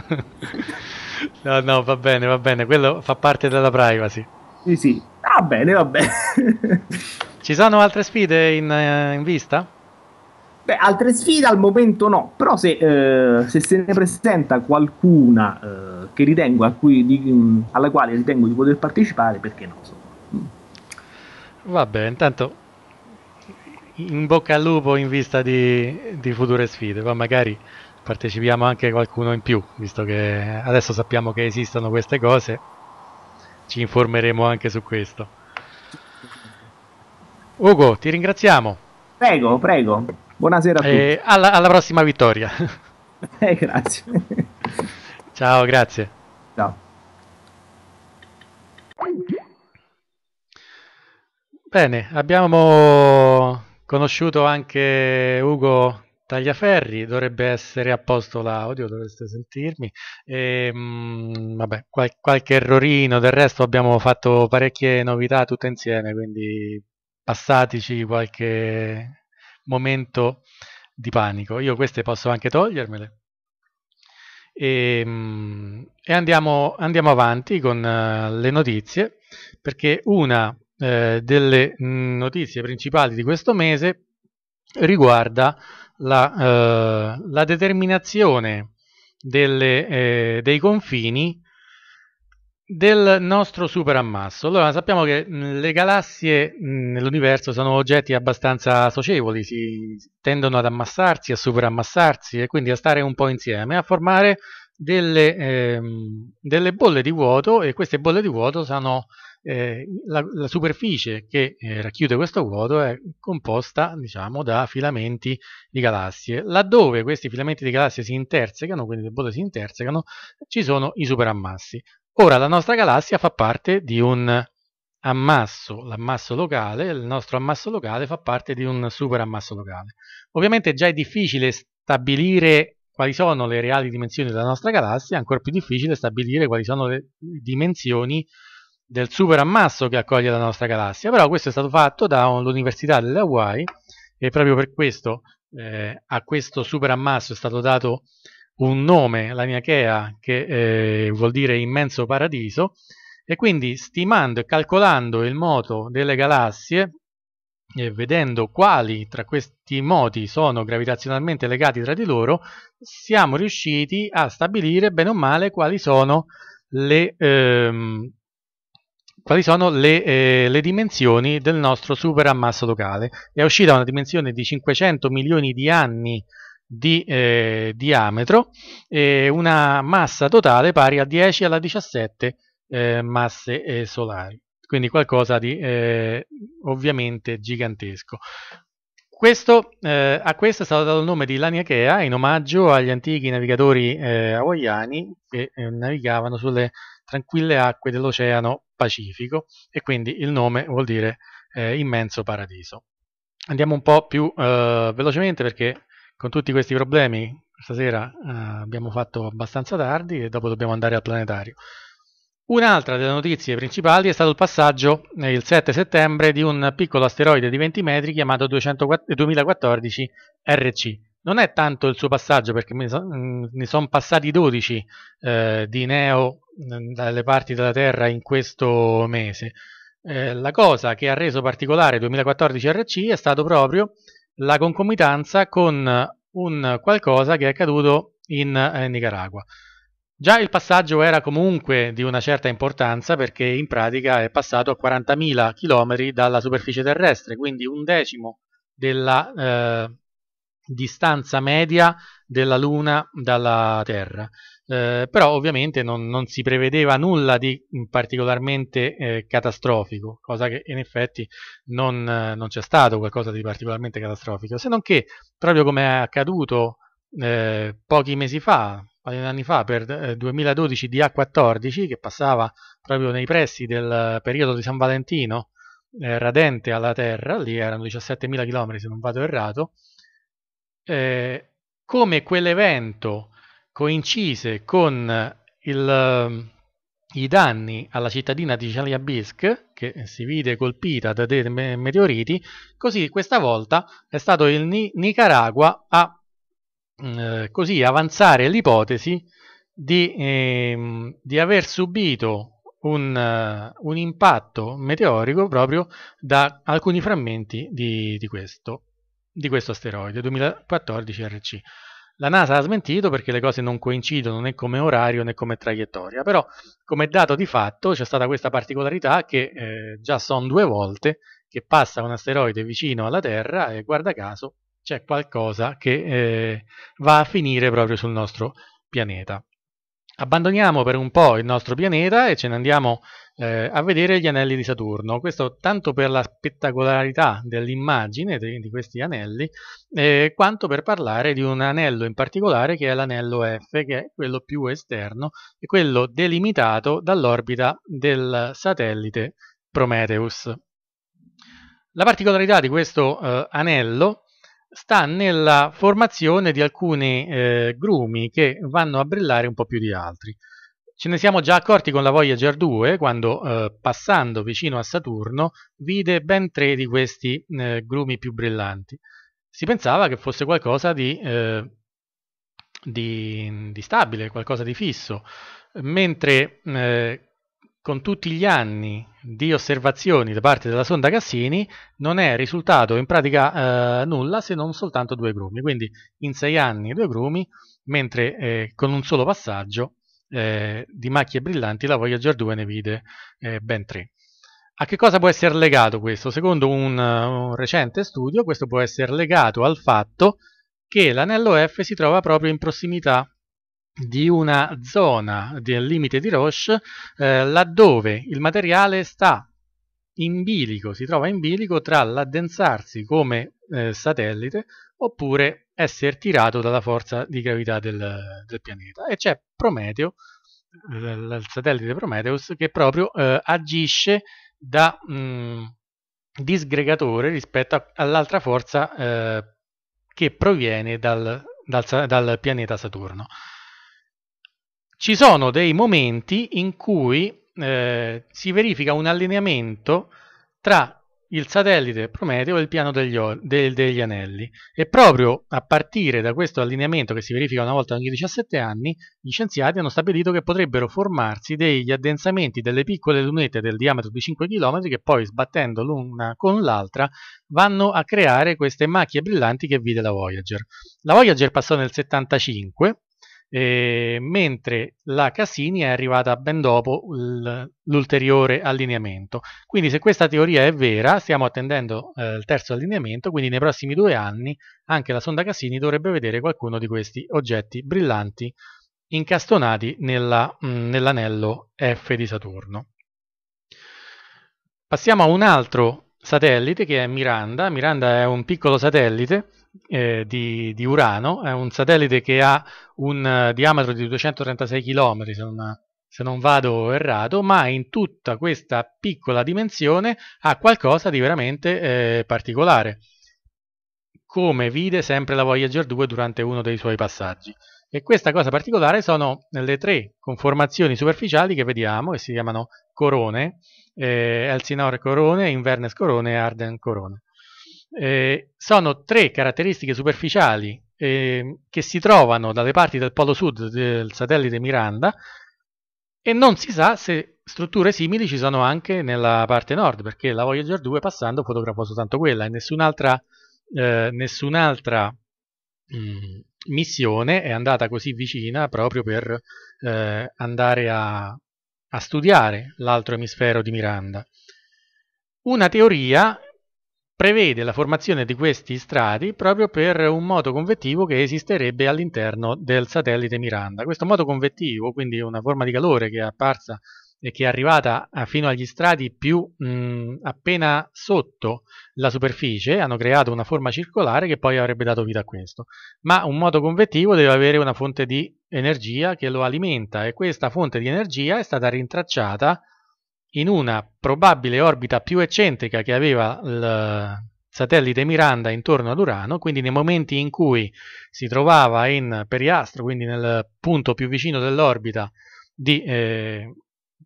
no, no, va bene, va bene, quello fa parte della privacy. Sì, sì, va ah, bene, va bene. Ci sono altre sfide in, eh, in vista? Beh, altre sfide al momento no, però se, eh, se, se ne presenta qualcuna eh, che ritengo a cui, di, alla quale ritengo di poter partecipare, perché no? Vabbè, intanto in bocca al lupo in vista di, di future sfide, poi magari partecipiamo anche qualcuno in più, visto che adesso sappiamo che esistono queste cose, ci informeremo anche su questo. Ugo, ti ringraziamo. Prego, prego. Buonasera a eh, tutti. Alla, alla, prossima vittoria. Eh, grazie. Ciao, grazie. Ciao. Bene, abbiamo conosciuto anche Ugo Tagliaferri, dovrebbe essere a posto l'audio, dovreste sentirmi. E, ehm, mh, vabbè, qual- qualche errorino, del resto abbiamo fatto parecchie novità tutte insieme, quindi passateci qualche momento di panico. Io queste posso anche togliermele. E, ehm, mh, e andiamo, andiamo avanti con uh, le notizie, perché una eh, delle notizie principali di questo mese riguarda la, eh, la determinazione delle, eh, dei confini del nostro superammasso. Allora, sappiamo che mm, le galassie mm, nell'universo sono oggetti abbastanza socievoli, si tendono ad ammassarsi, a superammassarsi e quindi a stare un po' insieme, a formare delle, ehm, delle bolle di vuoto e queste bolle di vuoto sono eh, la, la, superficie che eh, racchiude questo vuoto è composta diciamo, da filamenti di galassie. Laddove questi filamenti di galassie si intersecano, quindi le bolle si intersecano, ci sono i superammassi. Ora la nostra galassia fa parte di un ammasso, l'ammasso locale, il nostro ammasso locale fa parte di un superammasso locale. Ovviamente già è difficile stabilire quali sono le reali dimensioni della nostra galassia, ancora più difficile stabilire quali sono le dimensioni del super ammasso che accoglie la nostra galassia, però questo è stato fatto dall'Università delle Hawaii e proprio per questo eh, a questo super ammasso è stato dato un nome, la Niachea, che eh, vuol dire immenso paradiso, e quindi stimando e calcolando il moto delle galassie e vedendo quali tra questi moti sono gravitazionalmente legati tra di loro, siamo riusciti a stabilire bene o male quali sono le, ehm, quali sono le, eh, le, dimensioni del nostro superammasso locale. È uscita una dimensione di 500 milioni di anni di eh, diametro e una massa totale pari a 10 alla 17 eh, masse eh, solari. Quindi qualcosa di eh, ovviamente gigantesco. Questo, eh, a questo è stato dato il nome di Laniakea in omaggio agli antichi navigatori eh, hawaiani che eh, navigavano sulle tranquille acque dell'Oceano Pacifico e quindi il nome vuol dire eh, immenso paradiso. Andiamo un po' più eh, velocemente perché con tutti questi problemi stasera eh, abbiamo fatto abbastanza tardi e dopo dobbiamo andare al planetario. Un'altra delle notizie principali è stato il passaggio eh, il 7 settembre di un piccolo asteroide di 20 metri chiamato 204, 2014 RC, non è tanto il suo passaggio, perché mm, ne, son, sono passati 12 eh, di Neo mm, dalle parti della Terra in questo mese. Eh, la cosa che ha reso particolare 2014 RC è stato proprio la concomitanza con un qualcosa che è accaduto in eh, Nicaragua. Già il passaggio era comunque di una certa importanza perché in pratica è passato a 40.000 km dalla superficie terrestre, quindi un decimo della eh, distanza media della Luna dalla Terra. Eh, però ovviamente non, non, si prevedeva nulla di particolarmente eh, catastrofico, cosa che in effetti non, eh, non c'è stato qualcosa di particolarmente catastrofico, se non che proprio come è accaduto eh, pochi mesi fa, un paio di anni fa, per 2012 eh, DA14, che passava proprio nei pressi del periodo di San Valentino, eh, radente alla Terra, lì erano 17.000 km se non vado errato, eh, come quell'evento coincise con il, eh, i danni alla cittadina di Chelyabinsk, che si vide colpita da dei meteoriti, così questa volta è stato il Ni- Nicaragua a mm, eh, così avanzare l'ipotesi di, eh, di aver subito un, eh, un, impatto meteorico proprio da alcuni frammenti di, di questo di questo asteroide, 2014 RC. La NASA ha smentito perché le cose non coincidono né come orario né come traiettoria, però come dato di fatto c'è stata questa particolarità che eh, già sono due volte che passa un asteroide vicino alla Terra e guarda caso c'è qualcosa che eh, va a finire proprio sul nostro pianeta abbandoniamo per un po' il nostro pianeta e ce ne andiamo eh, a vedere gli anelli di Saturno. Questo tanto per la spettacolarità dell'immagine di, di, questi anelli, eh, quanto per parlare di un anello in particolare che è l'anello F, che è quello più esterno e quello delimitato dall'orbita del satellite Prometheus. La particolarità di questo eh, anello sta nella formazione di alcuni eh, grumi che vanno a brillare un po' più di altri. Ce ne siamo già accorti con la Voyager 2 quando, eh, passando vicino a Saturno, vide ben tre di questi eh, grumi più brillanti. Si pensava che fosse qualcosa di, eh, di, di stabile, qualcosa di fisso, mentre eh, con tutti gli anni di osservazioni da parte della sonda Cassini non è risultato in pratica eh, nulla se non soltanto due grumi, quindi in sei anni due grumi, mentre eh, con un solo passaggio eh, di macchie brillanti la Voyager 2 ne vide eh, ben tre. A che cosa può essere legato questo? Secondo un, un recente studio questo può essere legato al fatto che l'anello F si trova proprio in prossimità di una zona del limite di Roche eh, laddove il materiale sta in bilico, si trova in bilico tra l'addensarsi come eh, satellite oppure essere tirato dalla forza di gravità del, del pianeta e c'è Prometeo, il satellite Prometheus che proprio eh, agisce da mh, mm, disgregatore rispetto all'altra forza eh, che proviene dal, dal, dal pianeta Saturno ci sono dei momenti in cui eh, si verifica un allineamento tra il satellite Prometeo e il piano degli, de degli, anelli e proprio a partire da questo allineamento che si verifica una volta ogni 17 anni gli scienziati hanno stabilito che potrebbero formarsi degli addensamenti delle piccole lunette del diametro di 5 km che poi sbattendo l'una con l'altra vanno a creare queste macchie brillanti che vide la Voyager. La Voyager passò nel 75 eh, mentre la Cassini è arrivata ben dopo l'ulteriore allineamento. Quindi se questa teoria è vera, stiamo attendendo eh, il terzo allineamento, quindi nei prossimi due anni anche la sonda Cassini dovrebbe vedere qualcuno di questi oggetti brillanti incastonati mm, nell'anello F di Saturno. Passiamo a un altro satellite che è Miranda. Miranda è un piccolo satellite eh, di, di, Urano, è un satellite che ha un eh, diametro di 236 km, se non, se non vado errato, ma in tutta questa piccola dimensione ha qualcosa di veramente eh, particolare, come vide sempre la Voyager 2 durante uno dei suoi passaggi. E questa cosa particolare sono le tre conformazioni superficiali che vediamo, che si chiamano corone, eh, Elsinore corone, Inverness corone e Arden corone. Eh, sono tre caratteristiche superficiali eh, che si trovano dalle parti del polo sud del satellite Miranda e non si sa se strutture simili ci sono anche nella parte nord, perché la Voyager 2 passando fotografò soltanto quella e nessun'altra, eh, nessun'altra mh, mm, missione è andata così vicina proprio per eh, andare a, a studiare l'altro emisfero di Miranda. Una teoria prevede la formazione di questi strati proprio per un moto convettivo che esisterebbe all'interno del satellite Miranda. Questo moto convettivo, quindi una forma di calore che è apparsa e che è arrivata eh, fino agli strati più mh, appena sotto la superficie, hanno creato una forma circolare che poi avrebbe dato vita a questo. Ma un moto convettivo deve avere una fonte di energia che lo alimenta e questa fonte di energia è stata rintracciata in una probabile orbita più eccentrica che aveva il satellite Miranda intorno ad Urano, quindi nei momenti in cui si trovava in periastro, quindi nel punto più vicino dell'orbita, di, eh,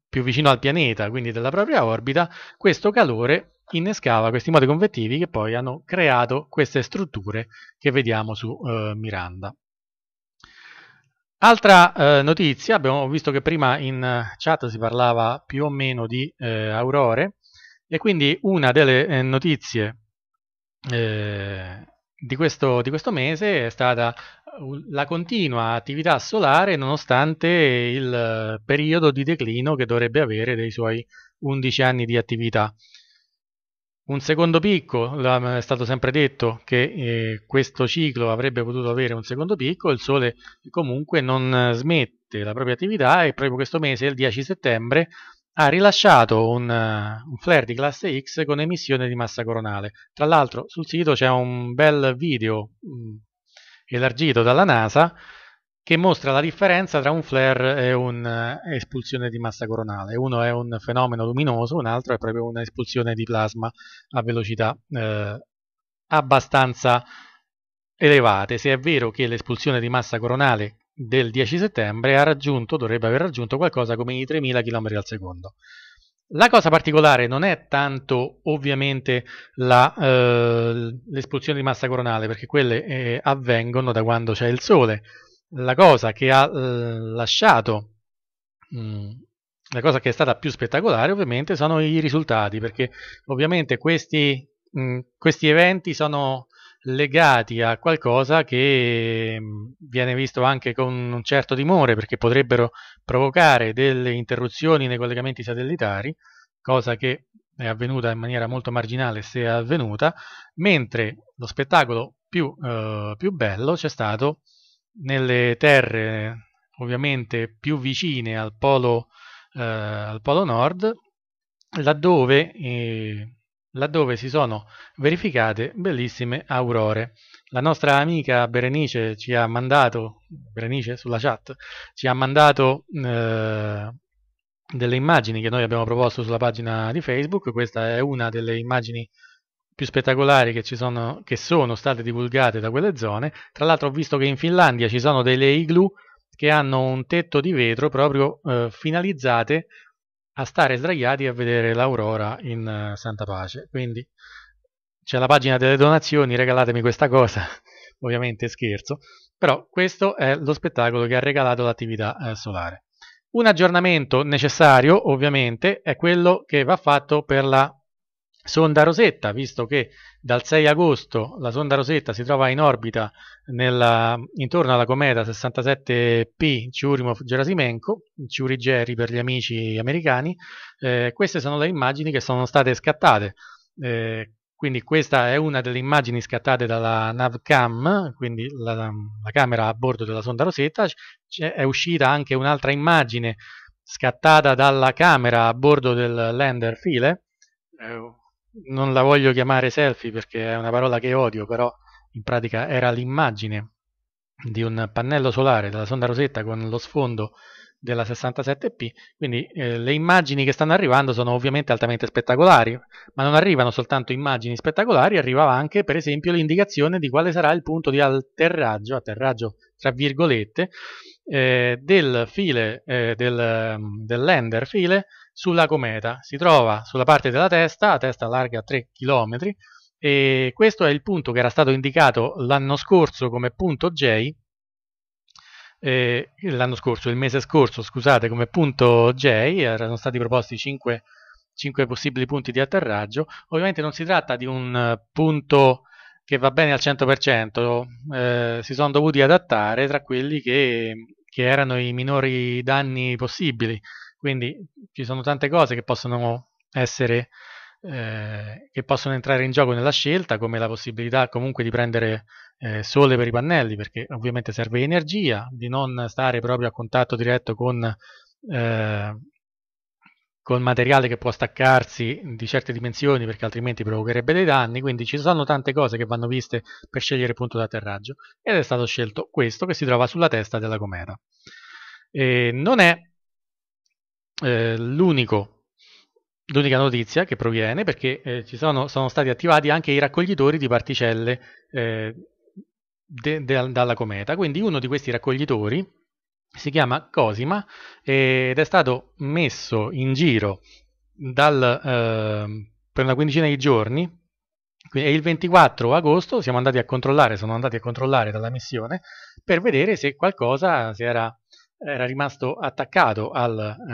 più vicino al pianeta, quindi della propria orbita, questo calore innescava questi modi convettivi che poi hanno creato queste strutture che vediamo su eh, Miranda. Altra eh, notizia, abbiamo visto che prima in eh, chat si parlava più o meno di eh, aurore e quindi una delle eh, notizie eh, di questo, di, questo, mese è stata eh, la continua attività solare nonostante il periodo di declino che dovrebbe avere dei suoi 11 anni di attività. Un secondo picco, eh, è stato sempre detto che eh, questo ciclo avrebbe potuto avere un secondo picco, il Sole comunque non eh, smette la propria attività e proprio questo mese, il 10 settembre, ha rilasciato un, eh, un flare di classe X con emissione di massa coronale. Tra l'altro sul sito c'è un bel video mh, mm, elargito dalla NASA che mostra la differenza tra un flare e un'espulsione eh, di massa coronale. Uno è un fenomeno luminoso, un altro è proprio un'espulsione di plasma a velocità eh, abbastanza elevate. Se è vero che l'espulsione di massa coronale del 10 settembre ha raggiunto, dovrebbe aver raggiunto qualcosa come i 3000 km al secondo. La cosa particolare non è tanto ovviamente eh, l'espulsione eh, di massa coronale, perché quelle eh, avvengono da quando c'è il Sole, la cosa che ha eh, lasciato, mm, la cosa che è stata più spettacolare ovviamente sono i risultati, perché ovviamente questi, mm, questi eventi sono legati a qualcosa che mm, viene visto anche con un certo timore perché potrebbero provocare delle interruzioni nei collegamenti satellitari, cosa che è avvenuta in maniera molto marginale se è avvenuta, mentre lo spettacolo più, eh, più bello c'è stato nelle terre ovviamente più vicine al polo, eh, al polo nord, laddove, eh, laddove, si sono verificate bellissime aurore. La nostra amica Berenice ci ha mandato, Berenice sulla chat, ci ha mandato eh, delle immagini che noi abbiamo proposto sulla pagina di Facebook, questa è una delle immagini più spettacolari che, sono, che sono state divulgate da quelle zone. Tra l'altro ho visto che in Finlandia ci sono delle igloo che hanno un tetto di vetro proprio eh, finalizzate a stare sdraiati a vedere l'aurora in uh, Santa Pace. Quindi c'è la pagina delle donazioni, regalatemi questa cosa, ovviamente scherzo, però questo è lo spettacolo che ha regalato l'attività eh, solare. Un aggiornamento necessario, ovviamente, è quello che va fatto per la sonda Rosetta, visto che dal 6 agosto la sonda Rosetta si trova in orbita nella, intorno alla cometa 67P Churyumov-Gerasimenko, churi per gli amici americani, eh, queste sono le immagini che sono state scattate. Eh, quindi questa è una delle immagini scattate dalla NavCam, quindi la, la camera a bordo della sonda Rosetta, è uscita anche un'altra immagine scattata dalla camera a bordo del lander File, eh, non la voglio chiamare selfie perché è una parola che odio, però in pratica era l'immagine di un pannello solare della sonda Rosetta con lo sfondo della 67P, quindi eh, le immagini che stanno arrivando sono ovviamente altamente spettacolari, ma non arrivano soltanto immagini spettacolari, arrivava anche per esempio l'indicazione di quale sarà il punto di atterraggio, atterraggio tra virgolette, eh, del file, eh, del, mm, del lander file sulla cometa. Si trova sulla parte della testa, la testa larga 3 km, e questo è il punto che era stato indicato l'anno scorso come punto J, eh, l'anno scorso, il mese scorso, scusate, come punto J, erano stati proposti 5, 5 possibili punti di atterraggio. Ovviamente non si tratta di un eh, punto che va bene al 100%, eh, si sono dovuti adattare tra quelli che, che erano i minori danni possibili. Quindi ci sono tante cose che possono essere eh, che possono entrare in gioco nella scelta, come la possibilità comunque di prendere eh, sole per i pannelli, perché ovviamente serve energia, di non stare proprio a contatto diretto con, eh, con materiale che può staccarsi di certe dimensioni, perché altrimenti provocherebbe dei danni. Quindi ci sono tante cose che vanno viste per scegliere il punto d'atterraggio, ed è stato scelto questo che si trova sulla testa della cometa. E non è eh, l'unica notizia che proviene perché eh, ci sono, sono, stati attivati anche i raccoglitori di particelle eh, de, de, dalla cometa. Quindi uno di questi raccoglitori si chiama Cosima ed è stato messo in giro dal, ehm, per una quindicina di giorni e il 24 agosto siamo andati a controllare, sono andati a controllare dalla missione per vedere se qualcosa si era era rimasto attaccato al, eh,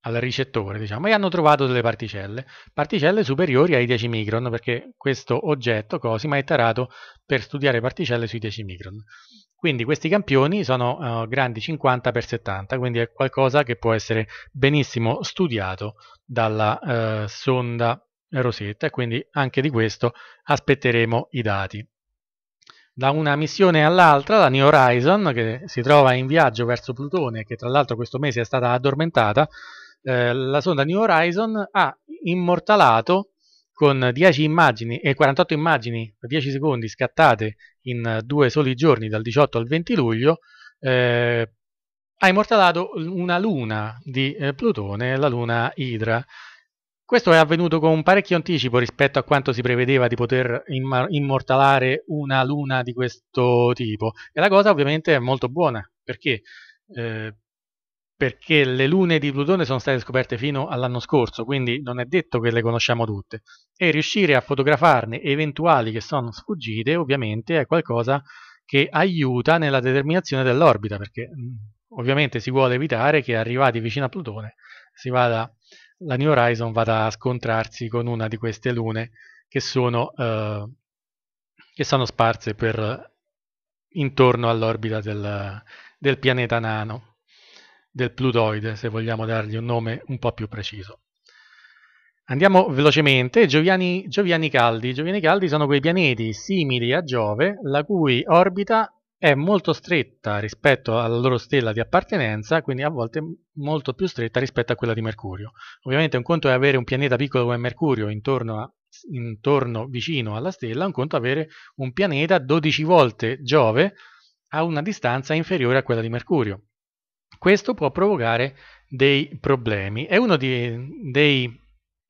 al ricettore, diciamo, e hanno trovato delle particelle, particelle superiori ai 10 micron, perché questo oggetto, Cosima, è tarato per studiare particelle sui 10 micron. Quindi questi campioni sono eh, grandi 50 x 70, quindi è qualcosa che può essere benissimo studiato dalla eh, sonda Rosetta, e quindi anche di questo aspetteremo i dati da una missione all'altra, la New Horizon, che si trova in viaggio verso Plutone, che tra l'altro questo mese è stata addormentata, eh, la sonda New Horizon ha immortalato con 10 immagini e 48 immagini a 10 secondi scattate in due soli giorni, dal 18 al 20 luglio, eh, ha immortalato una luna di eh, Plutone, la luna Idra. Questo è avvenuto con parecchio anticipo rispetto a quanto si prevedeva di poter immortalare una luna di questo tipo. E la cosa ovviamente è molto buona, perché? Eh, perché le lune di Plutone sono state scoperte fino all'anno scorso, quindi non è detto che le conosciamo tutte. E riuscire a fotografarne eventuali che sono sfuggite ovviamente è qualcosa che aiuta nella determinazione dell'orbita, perché mh, mm, ovviamente si vuole evitare che arrivati vicino a Plutone si vada la New Horizon vada a scontrarsi con una di queste lune che sono, eh, che sono sparse per, intorno all'orbita del, del pianeta nano, del Plutoide, se vogliamo dargli un nome un po' più preciso. Andiamo velocemente, Gioviani, Gioviani Caldi. Gioviani Caldi sono quei pianeti simili a Giove, la cui orbita è molto stretta rispetto alla loro stella di appartenenza, quindi a volte molto più stretta rispetto a quella di Mercurio. Ovviamente un conto è avere un pianeta piccolo come Mercurio intorno, a, intorno vicino alla stella, un conto è avere un pianeta 12 volte Giove a una distanza inferiore a quella di Mercurio. Questo può provocare dei problemi. È uno di, dei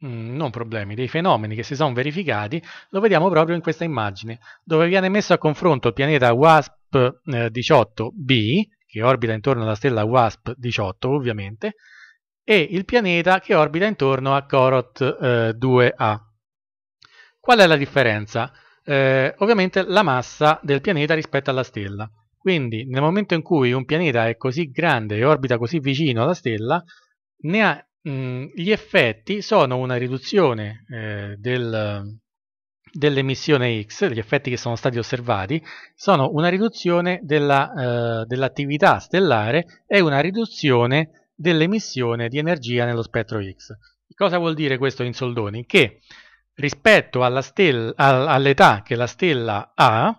mm, non problemi, dei fenomeni che si sono verificati, lo vediamo proprio in questa immagine, dove viene messo a confronto il pianeta WASP WASP-18b, eh, che orbita intorno alla stella WASP-18 ovviamente, e il pianeta che orbita intorno a Corot 2a. Eh, Qual è la differenza? Eh, ovviamente la massa del pianeta rispetto alla stella. Quindi nel momento in cui un pianeta è così grande e orbita così vicino alla stella, ha, mh, gli effetti sono una riduzione eh, del, dell'emissione X, degli effetti che sono stati osservati, sono una riduzione eh, dell'attività dell stellare e una riduzione dell'emissione di energia nello spettro X. Cosa vuol dire questo in soldoni? Che rispetto all'età che la stella ha,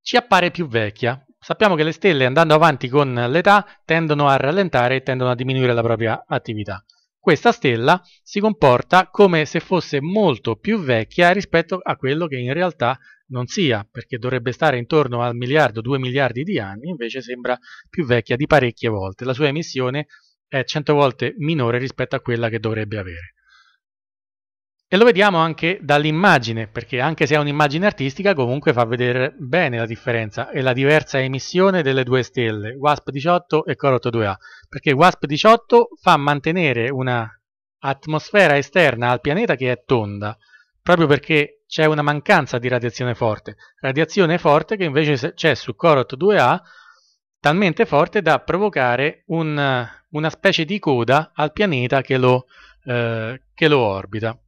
ci appare più vecchia. Sappiamo che le stelle andando avanti con l'età tendono a rallentare e tendono a diminuire la propria attività questa stella si comporta come se fosse molto più vecchia rispetto a quello che in realtà non sia, perché dovrebbe stare intorno al miliardo, due miliardi di anni, invece sembra più vecchia di parecchie volte. La sua emissione è 100 volte minore rispetto a quella che dovrebbe avere. E lo vediamo anche dall'immagine, perché anche se è un'immagine artistica comunque fa vedere bene la differenza e la diversa emissione delle due stelle, WASP 18 e Corotto 2A, perché WASP 18 fa mantenere una atmosfera esterna al pianeta che è tonda, proprio perché c'è una mancanza di radiazione forte, radiazione forte che invece c'è su Corot 2A talmente forte da provocare un, una specie di coda al pianeta che lo, eh, che lo orbita.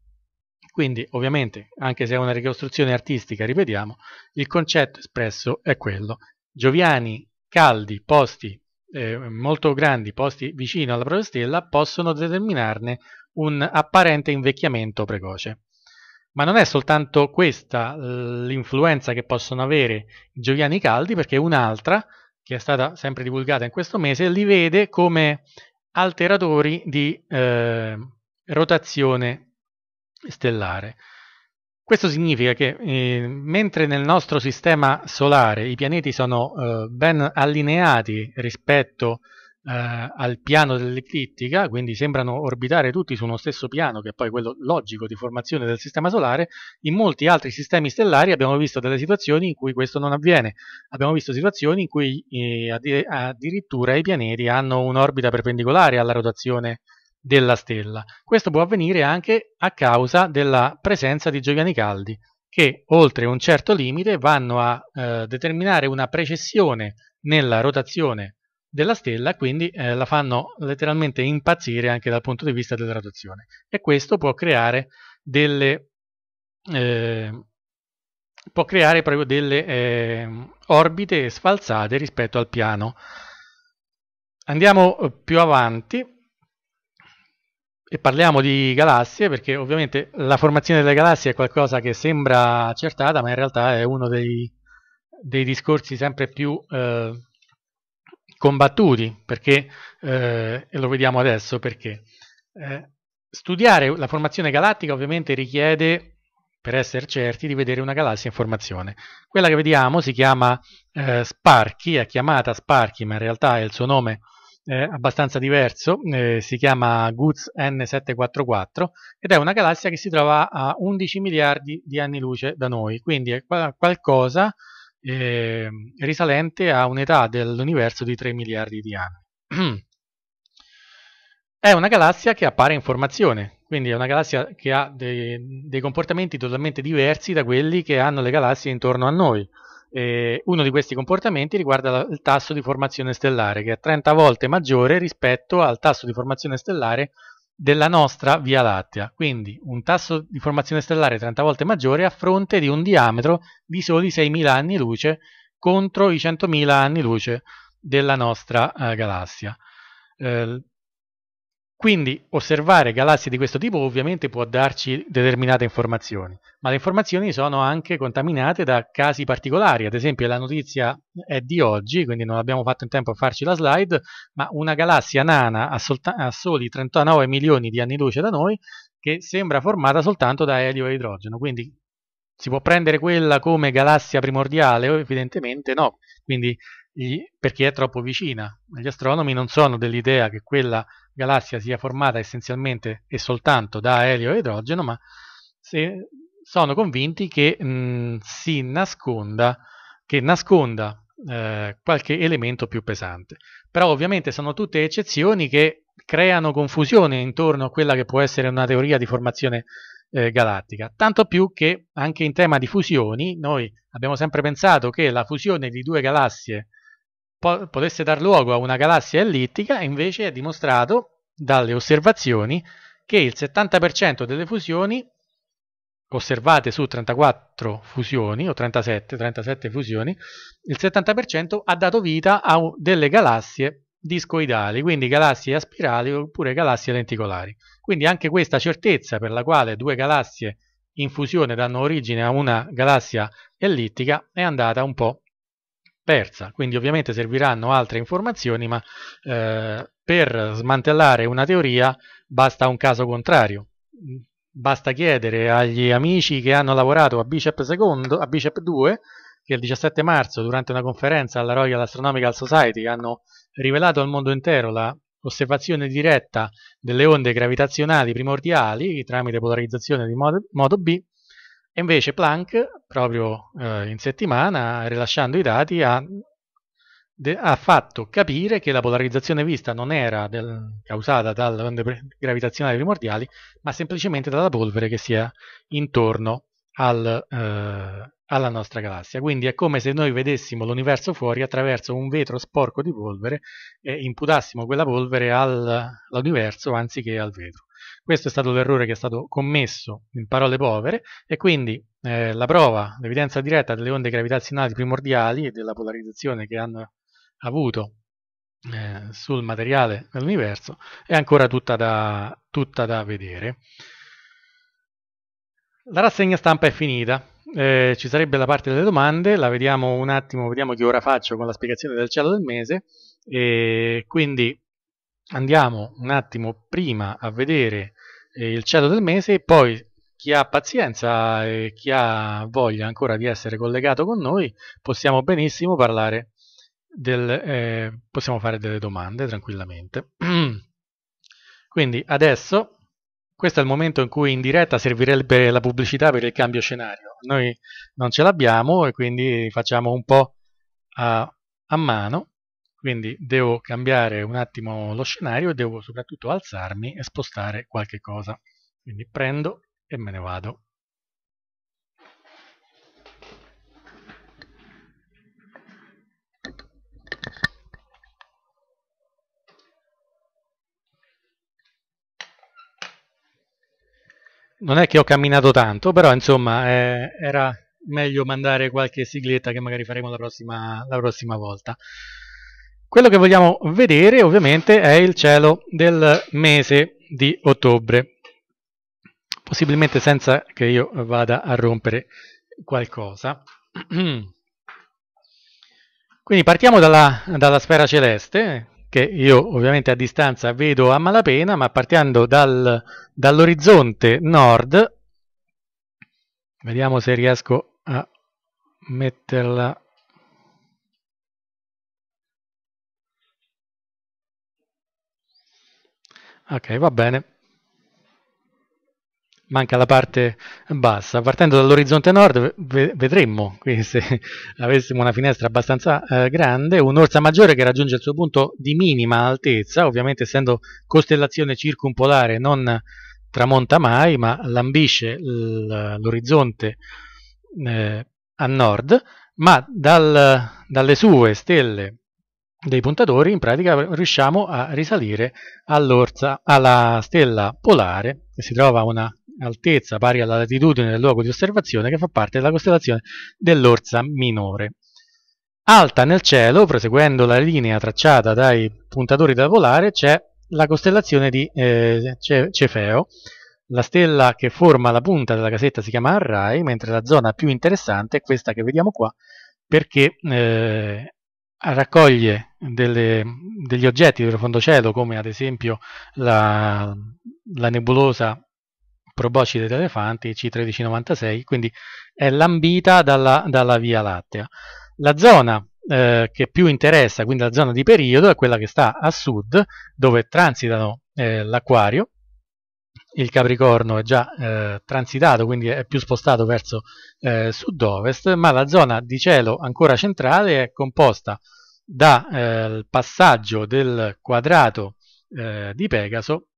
Quindi, ovviamente, anche se è una ricostruzione artistica, ripetiamo, il concetto espresso è quello. Gioviani caldi, posti eh, molto grandi, posti vicino alla propria stella, possono determinarne un apparente invecchiamento precoce. Ma non è soltanto questa l'influenza che possono avere i gioviani caldi, perché un'altra, che è stata sempre divulgata in questo mese, li vede come alteratori di eh, rotazione stellare. Questo significa che eh, mentre nel nostro sistema solare i pianeti sono eh, ben allineati rispetto eh, al piano dell'eclittica, quindi sembrano orbitare tutti su uno stesso piano, che è poi quello logico di formazione del sistema solare, in molti altri sistemi stellari abbiamo visto delle situazioni in cui questo non avviene. Abbiamo visto situazioni in cui eh, addir addirittura i pianeti hanno un'orbita perpendicolare alla rotazione della stella. Questo può avvenire anche a causa della presenza di gioiani caldi che oltre un certo limite vanno a eh, determinare una precessione nella rotazione della stella, quindi eh, la fanno letteralmente impazzire anche dal punto di vista della rotazione. E questo può creare delle, eh, può creare proprio delle ehm, orbite sfalsate rispetto al piano. Andiamo eh, più avanti e parliamo di galassie perché ovviamente la formazione delle galassie è qualcosa che sembra accertata ma in realtà è uno dei, dei discorsi sempre più eh, combattuti perché, eh, e lo vediamo adesso perché eh, studiare la formazione galattica ovviamente richiede per essere certi di vedere una galassia in formazione quella che vediamo si chiama eh, Sparky è chiamata Sparky ma in realtà è il suo nome eh, abbastanza diverso, eh, si chiama Goods N744 ed è una galassia che si trova a 11 miliardi di anni luce da noi, quindi è qualcosa eh, risalente a un'età dell'universo di 3 miliardi di anni. è una galassia che appare in formazione, quindi è una galassia che ha dei, dei comportamenti totalmente diversi da quelli che hanno le galassie intorno a noi. Eh, uno di questi comportamenti riguarda la, il tasso di formazione stellare, che è 30 volte maggiore rispetto al tasso di formazione stellare della nostra Via Lattea, quindi un tasso di formazione stellare 30 volte maggiore a fronte di un diametro di soli 6.000 anni luce contro i 100.000 anni luce della nostra eh, galassia. Eh, quindi osservare galassie di questo tipo ovviamente può darci determinate informazioni, ma le informazioni sono anche contaminate da casi particolari, ad esempio la notizia è di oggi, quindi non abbiamo fatto in tempo a farci la slide, ma una galassia nana a, a soli 39 milioni di anni luce da noi che sembra formata soltanto da elio e idrogeno, quindi si può prendere quella come galassia primordiale? Evidentemente no, quindi perché è troppo vicina. Gli astronomi non sono dell'idea che quella galassia sia formata essenzialmente e soltanto da elio e idrogeno, ma sono convinti che mh, mm, si nasconda, che nasconda eh, qualche elemento più pesante. Però ovviamente sono tutte eccezioni che creano confusione intorno a quella che può essere una teoria di formazione eh, galattica, tanto più che anche in tema di fusioni noi abbiamo sempre pensato che la fusione di due galassie po- potesse dar luogo a una galassia ellittica, invece è dimostrato dalle osservazioni che il 70% delle fusioni osservate su 34 fusioni o 37, 37 fusioni, il 70% ha dato vita a delle galassie discoidali, quindi galassie a spirali oppure galassie lenticolari. Quindi anche questa certezza per la quale due galassie in fusione danno origine a una galassia ellittica è andata un po' persa. Quindi ovviamente serviranno altre informazioni, ma eh, per smantellare una teoria basta un caso contrario. Basta chiedere agli amici che hanno lavorato a Bicep, II, a Bishop 2, che il 17 marzo, durante una conferenza alla Royal Astronomical Society, hanno rivelato al mondo intero la osservazione diretta delle onde gravitazionali primordiali tramite polarizzazione di modo, modo B, invece Planck, proprio eh, in settimana, rilasciando i dati, ha, de, ha, fatto capire che la polarizzazione vista non era del, causata dalle onde gravitazionali primordiali, ma semplicemente dalla polvere che si è intorno al, eh, alla nostra galassia. Quindi è come se noi vedessimo l'universo fuori attraverso un vetro sporco di polvere e imputassimo quella polvere all'universo anziché al vetro. Questo è stato l'errore che è stato commesso in parole povere e quindi eh, la prova, l'evidenza diretta delle onde gravitazionali primordiali e della polarizzazione che hanno avuto eh, sul materiale dell'universo è ancora tutta da, tutta da, vedere. La rassegna stampa è finita. Eh, ci sarebbe la parte delle domande, la vediamo un attimo, vediamo che ora faccio con la spiegazione del cielo del mese. E quindi andiamo un attimo prima a vedere il ceto del mese, e poi chi ha pazienza e chi ha voglia ancora di essere collegato con noi, possiamo benissimo parlare del, eh, possiamo fare delle domande tranquillamente. Quindi adesso questo è il momento in cui in diretta servirebbe la pubblicità per il cambio scenario. Noi non ce l'abbiamo e quindi facciamo un po' a, a mano. Quindi devo cambiare un attimo lo scenario e devo soprattutto alzarmi e spostare qualche cosa. Quindi prendo e me ne vado. non è che ho camminato tanto, però insomma eh, era meglio mandare qualche sigletta che magari faremo la prossima, la prossima volta. Quello che vogliamo vedere ovviamente è il cielo del mese di ottobre, possibilmente senza che io vada a rompere qualcosa. Quindi partiamo dalla, dalla sfera celeste, che io ovviamente a distanza vedo a malapena, ma partendo dal, dall'orizzonte nord, vediamo se riesco a metterla Ok, va bene. Manca la parte bassa. Partendo dall'orizzonte nord vedremmo, qui se avessimo una finestra abbastanza eh, grande, un'orsa maggiore che raggiunge il suo punto di minima altezza, ovviamente essendo costellazione circumpolare non tramonta mai, ma lambisce l'orizzonte eh, a nord, ma dal, dalle sue stelle dei puntatori in pratica riusciamo a risalire all'orza, alla stella polare che si trova a una altezza pari alla latitudine del luogo di osservazione che fa parte della costellazione dell'orsa minore. Alta nel cielo, proseguendo la linea tracciata dai puntatori della polare c'è la costellazione di eh, Cefeo. La stella che forma la punta della casetta si chiama Arrai, mentre la zona più interessante è questa che vediamo qua, perché eh, raccoglie delle, degli oggetti del profondo cielo come ad esempio la, la nebulosa proboscide degli elefanti C1396, quindi è lambita dalla, dalla Via Lattea. La zona eh, che più interessa, quindi la zona di periodo, è quella che sta a sud, dove transitano eh, l'acquario, il Capricorno è già eh, transitato, quindi è più spostato verso eh, sud-ovest, ma la zona di cielo ancora centrale è composta dal eh, passaggio del quadrato eh, di Pegaso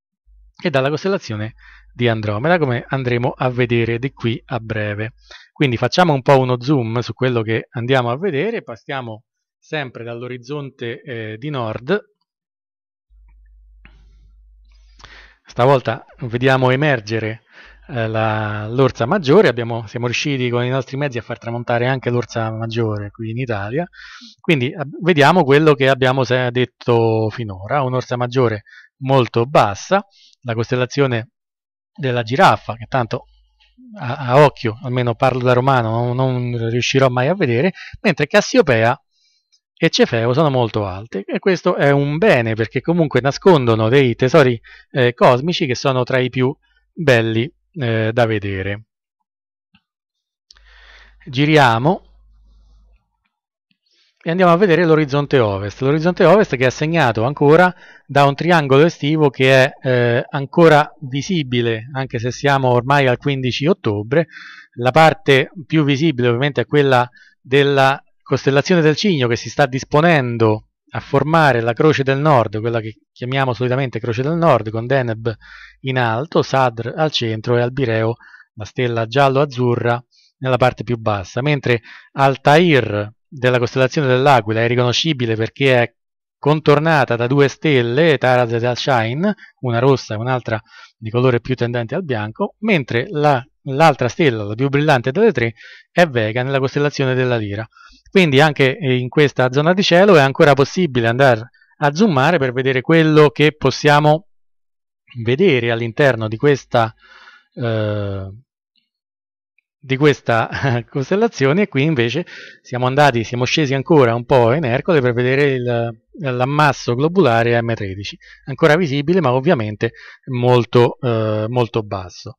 e dalla costellazione di Andromeda, come andremo a vedere di qui a breve. Quindi facciamo un po' uno zoom su quello che andiamo a vedere, passiamo sempre dall'orizzonte eh, di nord Stavolta vediamo emergere eh, l'orsa maggiore, abbiamo, siamo riusciti con i nostri mezzi a far tramontare anche l'orsa maggiore qui in Italia, quindi vediamo quello che abbiamo detto finora, un'orsa maggiore molto bassa, la costellazione della giraffa, che tanto a, a occhio, almeno parlo da romano, non, non riuscirò mai a vedere, mentre Cassiopea e Cefeo sono molto alte e questo è un bene perché comunque nascondono dei tesori eh, cosmici che sono tra i più belli eh, da vedere. Giriamo e andiamo a vedere l'orizzonte ovest. L'orizzonte ovest che è segnato ancora da un triangolo estivo che è eh, ancora visibile, anche se siamo ormai al 15 ottobre. La parte più visibile ovviamente è quella della costellazione del Cigno che si sta disponendo a formare la Croce del Nord, quella che chiamiamo solitamente Croce del Nord, con Deneb in alto, Sadr al centro e Albireo, la stella giallo-azzurra, nella parte più bassa, mentre Altair della costellazione dell'Aquila è riconoscibile perché è contornata da due stelle, Taraz e Alshain, una rossa e un'altra di colore più tendente al bianco, mentre l'altra la, stella, la più brillante delle tre, è Vega nella costellazione della Lira. Quindi anche eh, in questa zona di cielo è ancora possibile andare a zoomare per vedere quello che possiamo vedere all'interno di questa, eh, di questa costellazione e qui invece siamo andati, siamo scesi ancora un po' in Ercole per vedere l'ammasso globulare M13, ancora visibile ma ovviamente molto, eh, molto basso.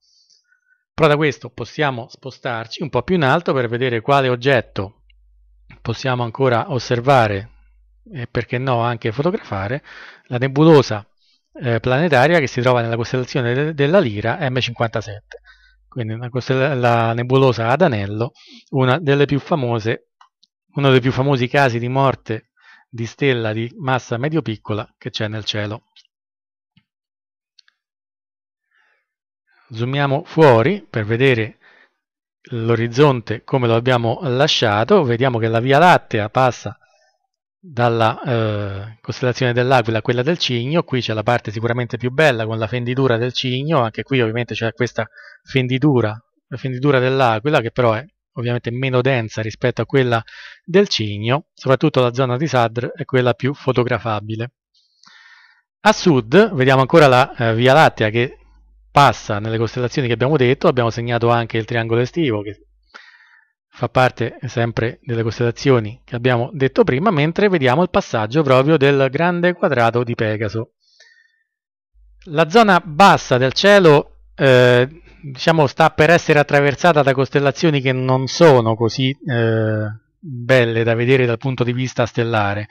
Però da questo possiamo spostarci un po' più in alto per vedere quale oggetto possiamo ancora osservare e perché no anche fotografare la nebulosa eh, planetaria che si trova nella costellazione de della Lira M57 quindi la nebulosa ad anello una delle più famose uno dei più famosi casi di morte di stella di massa medio-piccola che c'è nel cielo zoomiamo fuori per vedere l'orizzonte come lo abbiamo lasciato, vediamo che la Via Lattea passa dalla eh, costellazione dell'Aquila a quella del Cigno, qui c'è la parte sicuramente più bella con la fenditura del Cigno, anche qui ovviamente c'è questa fenditura, la fenditura dell'Aquila che però è ovviamente meno densa rispetto a quella del Cigno, soprattutto la zona di Sadr è quella più fotografabile. A sud vediamo ancora la eh, Via Lattea che passa nelle costellazioni che abbiamo detto, abbiamo segnato anche il triangolo estivo che fa parte sempre delle costellazioni che abbiamo detto prima, mentre vediamo il passaggio proprio del grande quadrato di Pegaso. La zona bassa del cielo eh, diciamo, sta per essere attraversata da costellazioni che non sono così eh, belle da vedere dal punto di vista stellare.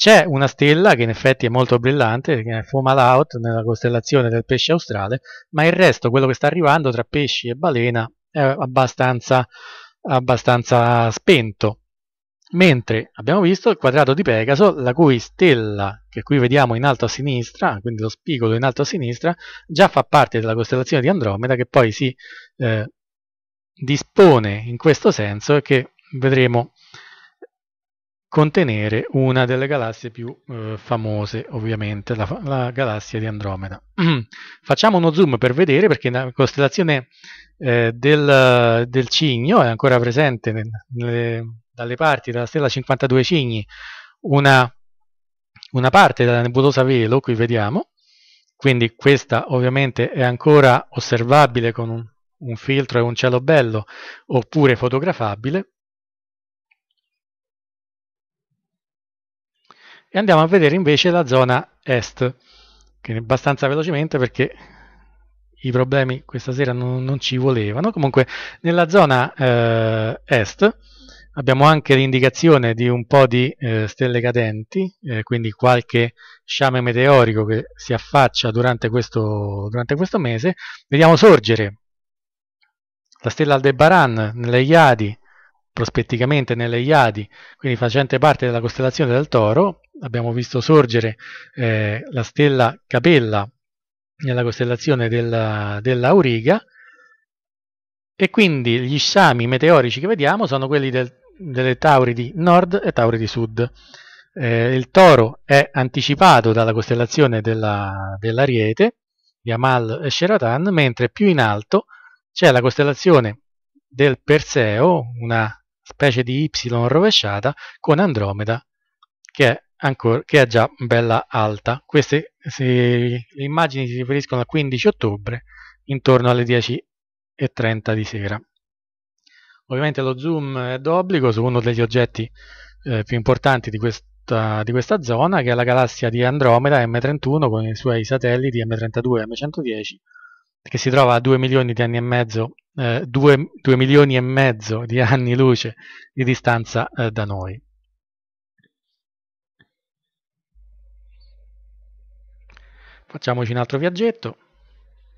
C'è una stella che in effetti è molto brillante, che è Fomalhaut nella costellazione del pesce australe, ma il resto, quello che sta arrivando tra pesci e balena, è abbastanza, abbastanza spento. Mentre abbiamo visto il quadrato di Pegaso, la cui stella, che qui vediamo in alto a sinistra, quindi lo spigolo in alto a sinistra, già fa parte della costellazione di Andromeda, che poi si eh, dispone in questo senso e che vedremo contenere una delle galassie più eh, famose, ovviamente, la, la, galassia di Andromeda. Facciamo uno zoom per vedere perché la costellazione eh, del, del, Cigno è ancora presente nelle, dalle parti della stella 52 Cigni, una, una parte della nebulosa Velo, qui vediamo, quindi questa ovviamente è ancora osservabile con un, un filtro e un cielo bello, oppure fotografabile, e andiamo a vedere invece la zona est, che abbastanza velocemente perché i problemi questa sera non, non ci volevano. Comunque nella zona eh, est abbiamo anche l'indicazione di un po' di eh, stelle cadenti, eh, quindi qualche sciame meteorico che si affaccia durante questo, durante questo mese. Vediamo sorgere la stella Aldebaran nelle Iadi, prospetticamente nelle Iadi, quindi facente parte della costellazione del Toro, abbiamo visto sorgere eh, la stella Capella nella costellazione della, dell'Auriga e quindi gli sciami meteorici che vediamo sono quelli del, delle Tauridi Nord e Tauridi Sud. Eh, il toro è anticipato dalla costellazione della, di Amal e Sheratan, mentre più in alto c'è la costellazione del Perseo, una specie di Y rovesciata, con Andromeda, che è ancora, che è già bella alta. Queste le immagini si riferiscono al 15 ottobre intorno alle 10.30 di sera. Ovviamente lo zoom è d'obbligo su uno degli oggetti eh, più importanti di questa, di questa, zona, che è la galassia di Andromeda M31 con i suoi satelliti M32 e M110, che si trova a 2 milioni di anni e mezzo, eh, 2, 2 milioni e mezzo di anni luce di distanza eh, da noi. Facciamoci un altro viaggetto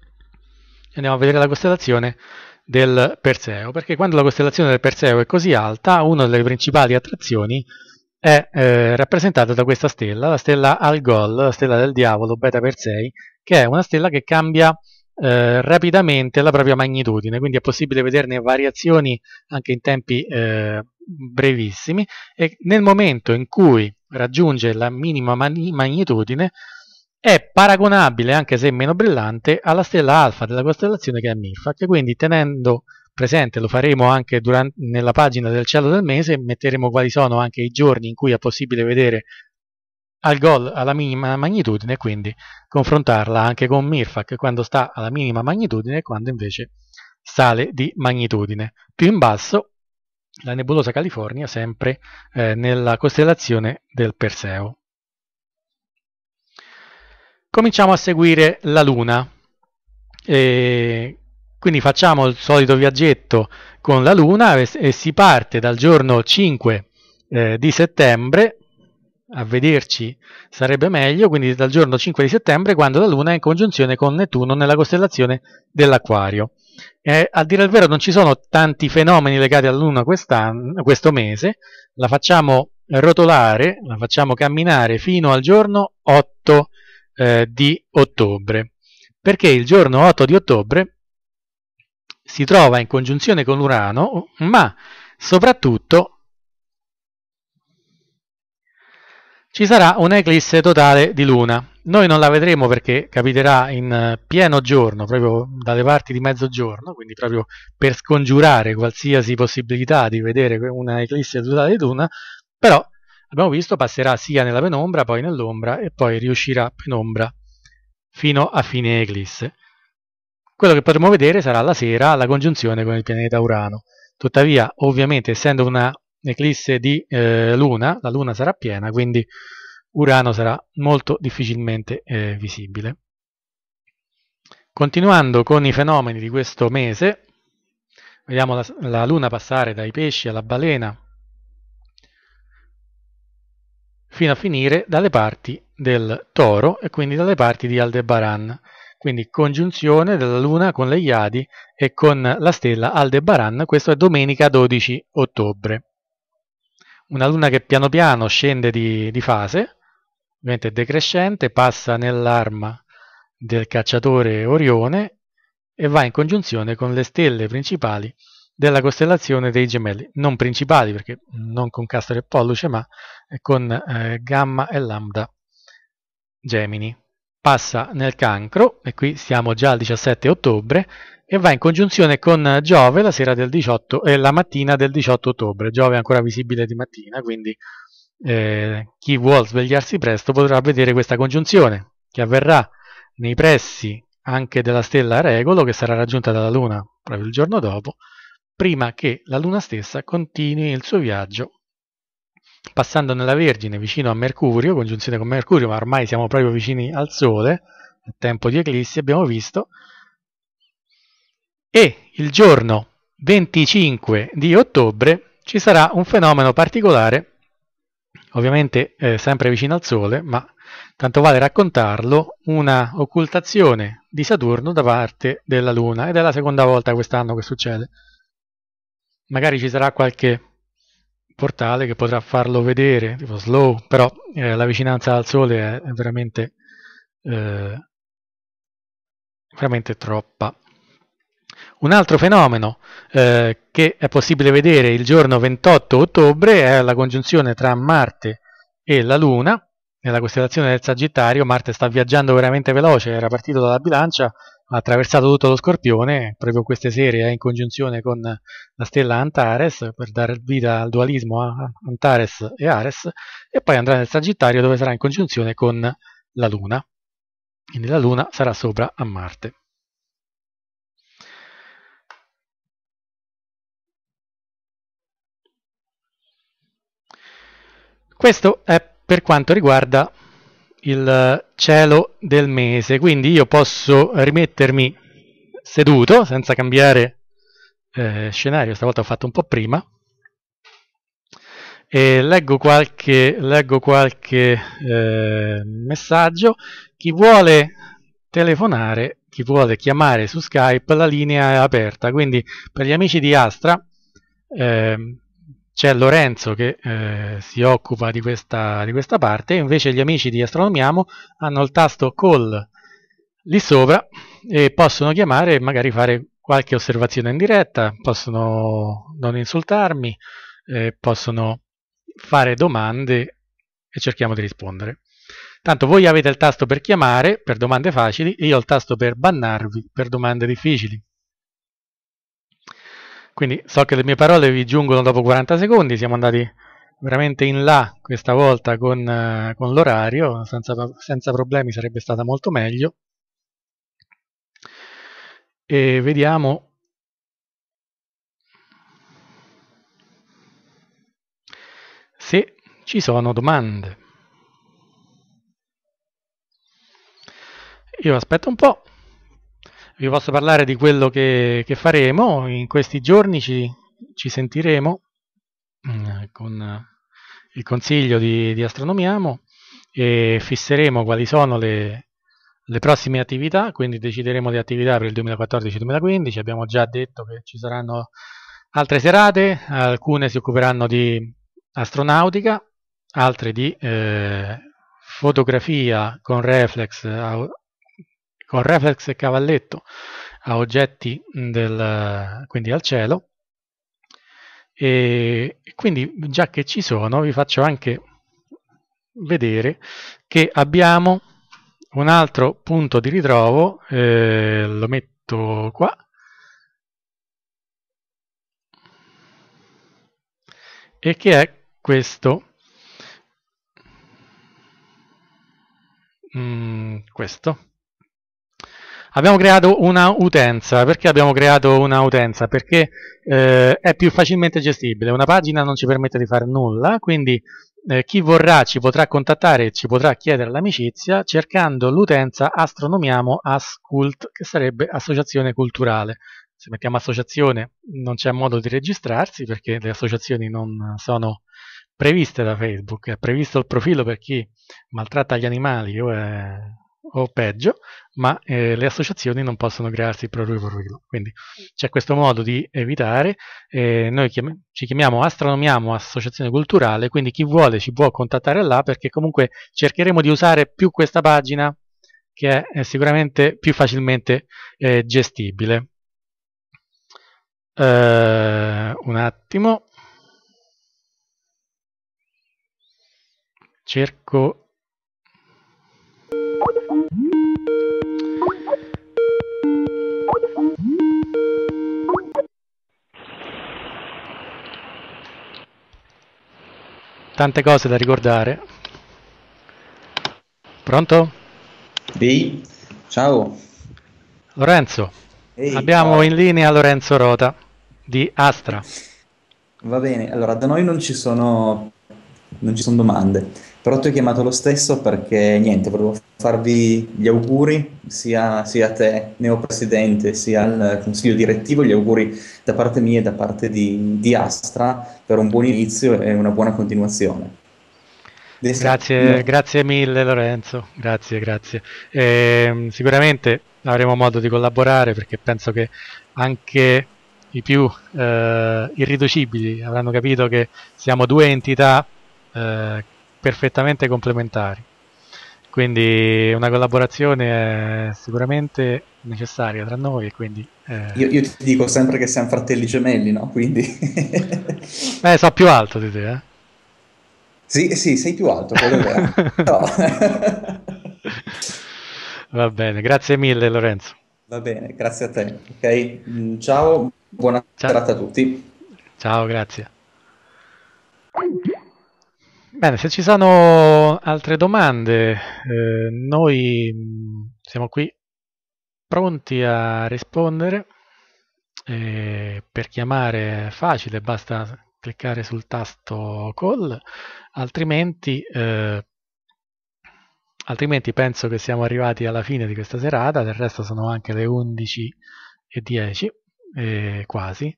e andiamo a vedere la costellazione del Perseo, perché quando la costellazione del Perseo è così alta, una delle principali attrazioni è eh, rappresentata da questa stella, la stella Algol, la stella del diavolo, Beta Persei, che è una stella che cambia eh, rapidamente la propria magnitudine, quindi è possibile vederne variazioni anche in tempi eh, brevissimi e nel momento in cui raggiunge la minima magnitudine è paragonabile, anche se meno brillante, alla stella alfa della costellazione che è Mirfak, quindi tenendo presente, lo faremo anche durante, nella pagina del cielo del mese, metteremo quali sono anche i giorni in cui è possibile vedere al gol alla minima magnitudine, quindi confrontarla anche con Mirfak quando sta alla minima magnitudine e quando invece sale di magnitudine. Più in basso la nebulosa California, sempre eh, nella costellazione del Perseo cominciamo a seguire la Luna. E quindi facciamo il solito viaggetto con la Luna e, e si parte dal giorno 5 eh, di settembre, a vederci sarebbe meglio, quindi dal giorno 5 di settembre quando la Luna è in congiunzione con Nettuno nella costellazione dell'Aquario. a dire il vero non ci sono tanti fenomeni legati alla Luna questo mese, la facciamo rotolare, la facciamo camminare fino al giorno 8 eh, di ottobre, perché il giorno 8 di ottobre si trova in congiunzione con Urano, ma soprattutto ci sarà un'eclisse totale di Luna. Noi non la vedremo perché capiterà in eh, pieno giorno, proprio dalle parti di mezzogiorno, quindi proprio per scongiurare qualsiasi possibilità di vedere un'eclisse totale di Luna, però abbiamo visto passerà sia nella penombra, poi nell'ombra e poi riuscirà penombra fino a fine eclisse. Quello che potremo vedere sarà la sera la congiunzione con il pianeta Urano. Tuttavia, ovviamente, essendo un'eclisse di eh, Luna, la Luna sarà piena, quindi Urano sarà molto difficilmente eh, visibile. Continuando con i fenomeni di questo mese, vediamo la, la Luna passare dai pesci alla balena, fino a finire dalle parti del Toro e quindi dalle parti di Aldebaran. Quindi congiunzione della Luna con le Iadi e con la stella Aldebaran, questo è domenica 12 ottobre. Una Luna che piano piano scende di, di fase, ovviamente decrescente, passa nell'arma del cacciatore Orione e va in congiunzione con le stelle principali della costellazione dei gemelli, non principali perché non con Castore e Polluce, ma con eh, gamma e lambda Gemini. Passa nel cancro, e qui siamo già al 17 ottobre, e va in congiunzione con Giove la sera del 18 e eh, la mattina del 18 ottobre. Giove è ancora visibile di mattina, quindi eh, chi vuole svegliarsi presto potrà vedere questa congiunzione che avverrà nei pressi anche della stella Regolo che sarà raggiunta dalla Luna proprio il giorno dopo, prima che la Luna stessa continui il suo viaggio Passando nella Vergine vicino a Mercurio, congiunzione con Mercurio, ma ormai siamo proprio vicini al Sole, nel tempo di eclissi, abbiamo visto, e il giorno 25 di ottobre ci sarà un fenomeno particolare, ovviamente eh, sempre vicino al Sole, ma tanto vale raccontarlo, una occultazione di Saturno da parte della Luna ed è la seconda volta quest'anno che succede. Magari ci sarà qualche portale che potrà farlo vedere, tipo slow, però eh, la vicinanza al sole è veramente, eh, veramente troppa. Un altro fenomeno eh, che è possibile vedere il giorno 28 ottobre è la congiunzione tra Marte e la Luna nella costellazione del Sagittario. Marte sta viaggiando veramente veloce, era partito dalla bilancia, ha attraversato tutto lo scorpione, proprio queste serie è eh, in congiunzione con la stella Antares per dare vita al dualismo a eh, Antares e Ares e poi andrà nel Sagittario dove sarà in congiunzione con la Luna. Quindi la Luna sarà sopra a Marte. Questo è per quanto riguarda il cielo del mese, quindi io posso rimettermi seduto senza cambiare eh, scenario, stavolta ho fatto un po' prima, e leggo qualche, leggo qualche eh, messaggio. Chi vuole telefonare, chi vuole chiamare su Skype, la linea è aperta, quindi per gli amici di Astra eh, c'è Lorenzo che eh, si occupa di questa, di questa parte, invece gli amici di Astronomiamo hanno il tasto call lì sopra e possono chiamare e magari fare qualche osservazione in diretta, possono non insultarmi, eh, possono fare domande e cerchiamo di rispondere. Tanto voi avete il tasto per chiamare, per domande facili, e io ho il tasto per bannarvi, per domande difficili. Quindi so che le mie parole vi giungono dopo 40 secondi, siamo andati veramente in là questa volta con, eh, con l'orario, senza, senza problemi sarebbe stata molto meglio. E vediamo se ci sono domande. Io aspetto un po' vi posso parlare di quello che, che faremo. In questi giorni ci, ci sentiremo mm, con eh, il consiglio di, di, Astronomiamo e fisseremo quali sono le, le prossime attività, quindi decideremo le attività per il 2014-2015. Abbiamo già detto che ci saranno altre serate, alcune si occuperanno di astronautica, altre di eh, fotografia con reflex con reflex e cavalletto a oggetti del, quindi al cielo e quindi già che ci sono vi faccio anche vedere che abbiamo un altro punto di ritrovo eh, lo metto qua e che è questo mm, questo Abbiamo creato una utenza, perché abbiamo creato una utenza? Perché eh, è più facilmente gestibile, una pagina non ci permette di fare nulla, quindi eh, chi vorrà ci potrà contattare, ci potrà chiedere l'amicizia cercando l'utenza astronomiamo ascult, che sarebbe associazione culturale. Se mettiamo associazione non c'è modo di registrarsi perché le associazioni non sono previste da Facebook, è previsto il profilo per chi maltratta gli animali o è eh, o peggio, ma eh, le associazioni non possono crearsi pro lui per lui. Quindi c'è questo modo di evitare, eh, noi chiam ci chiamiamo Astronomiamo Associazione Culturale, quindi chi vuole ci può contattare là perché comunque cercheremo di usare più questa pagina che è sicuramente più facilmente eh, gestibile. Eh, un attimo. Cerco Tante cose da ricordare. Pronto? Sì, Ciao. Lorenzo. Ehi, Abbiamo ciao. in linea Lorenzo Rota di Astra. Va bene, allora da noi non ci sono, non ci sono domande. Però ti ho chiamato lo stesso perché niente, volevo farvi gli auguri sia, sia a te, neopresidente, sia al consiglio direttivo, gli auguri da parte mia e da parte di, di Astra per un buon inizio e una buona continuazione. Grazie, grazie, mille Lorenzo, grazie, grazie. Eh, sicuramente avremo modo di collaborare perché penso che anche i più eh, irriducibili avranno capito che siamo due entità eh, perfettamente complementari. Quindi una collaborazione è sicuramente necessaria tra noi quindi... Eh... Io, io, ti dico sempre che siamo fratelli gemelli, no? Quindi... eh, so più alto di te, eh? Sì, sì, sei più alto, quello è vero. Va bene, grazie mille Lorenzo. Va bene, grazie a te. Ok, mm, ciao, buona ciao. serata a tutti. Ciao, grazie. Bene, se ci sono altre domande, eh, noi mm, siamo qui pronti a rispondere. Eh, per chiamare è facile, basta cliccare sul tasto call, altrimenti, eh, altrimenti penso che siamo arrivati alla fine di questa serata, del resto sono anche le 11.10 eh, quasi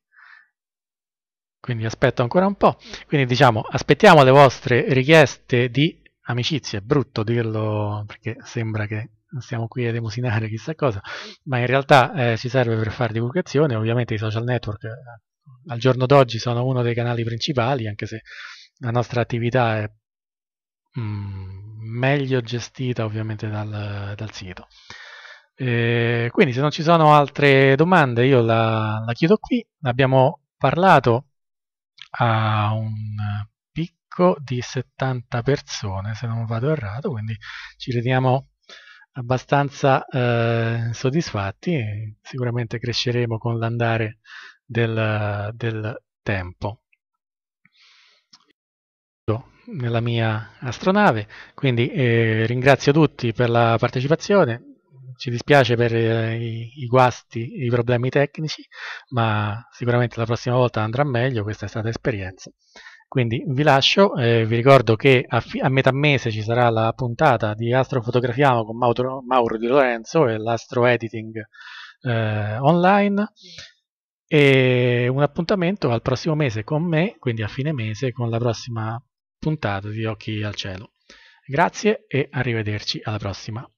quindi aspetto ancora un po'. Quindi diciamo, aspettiamo le vostre richieste di amicizie, è brutto dirlo perché sembra che stiamo qui a emosinare chissà cosa, ma in realtà eh, ci serve per fare divulgazione, ovviamente i social network eh, al giorno d'oggi sono uno dei canali principali, anche se la nostra attività è mh, mm, meglio gestita ovviamente dal, dal sito. E quindi se non ci sono altre domande io la, la chiudo qui, abbiamo parlato a un picco di 70 persone se non vado errato quindi ci vediamo abbastanza eh, soddisfatti sicuramente cresceremo con l'andare del, del tempo nella mia astronave quindi eh, ringrazio tutti per la partecipazione ci dispiace per eh, i, i, guasti, i problemi tecnici, ma sicuramente la prossima volta andrà meglio, questa è stata esperienza. Quindi vi lascio, eh, vi ricordo che a, a, metà mese ci sarà la puntata di Astrofotografiamo con Mauro, Mauro Di Lorenzo e l'Astro Editing eh, online e un appuntamento al prossimo mese con me, quindi a fine mese, con la prossima puntata di Occhi al Cielo. Grazie e arrivederci alla prossima.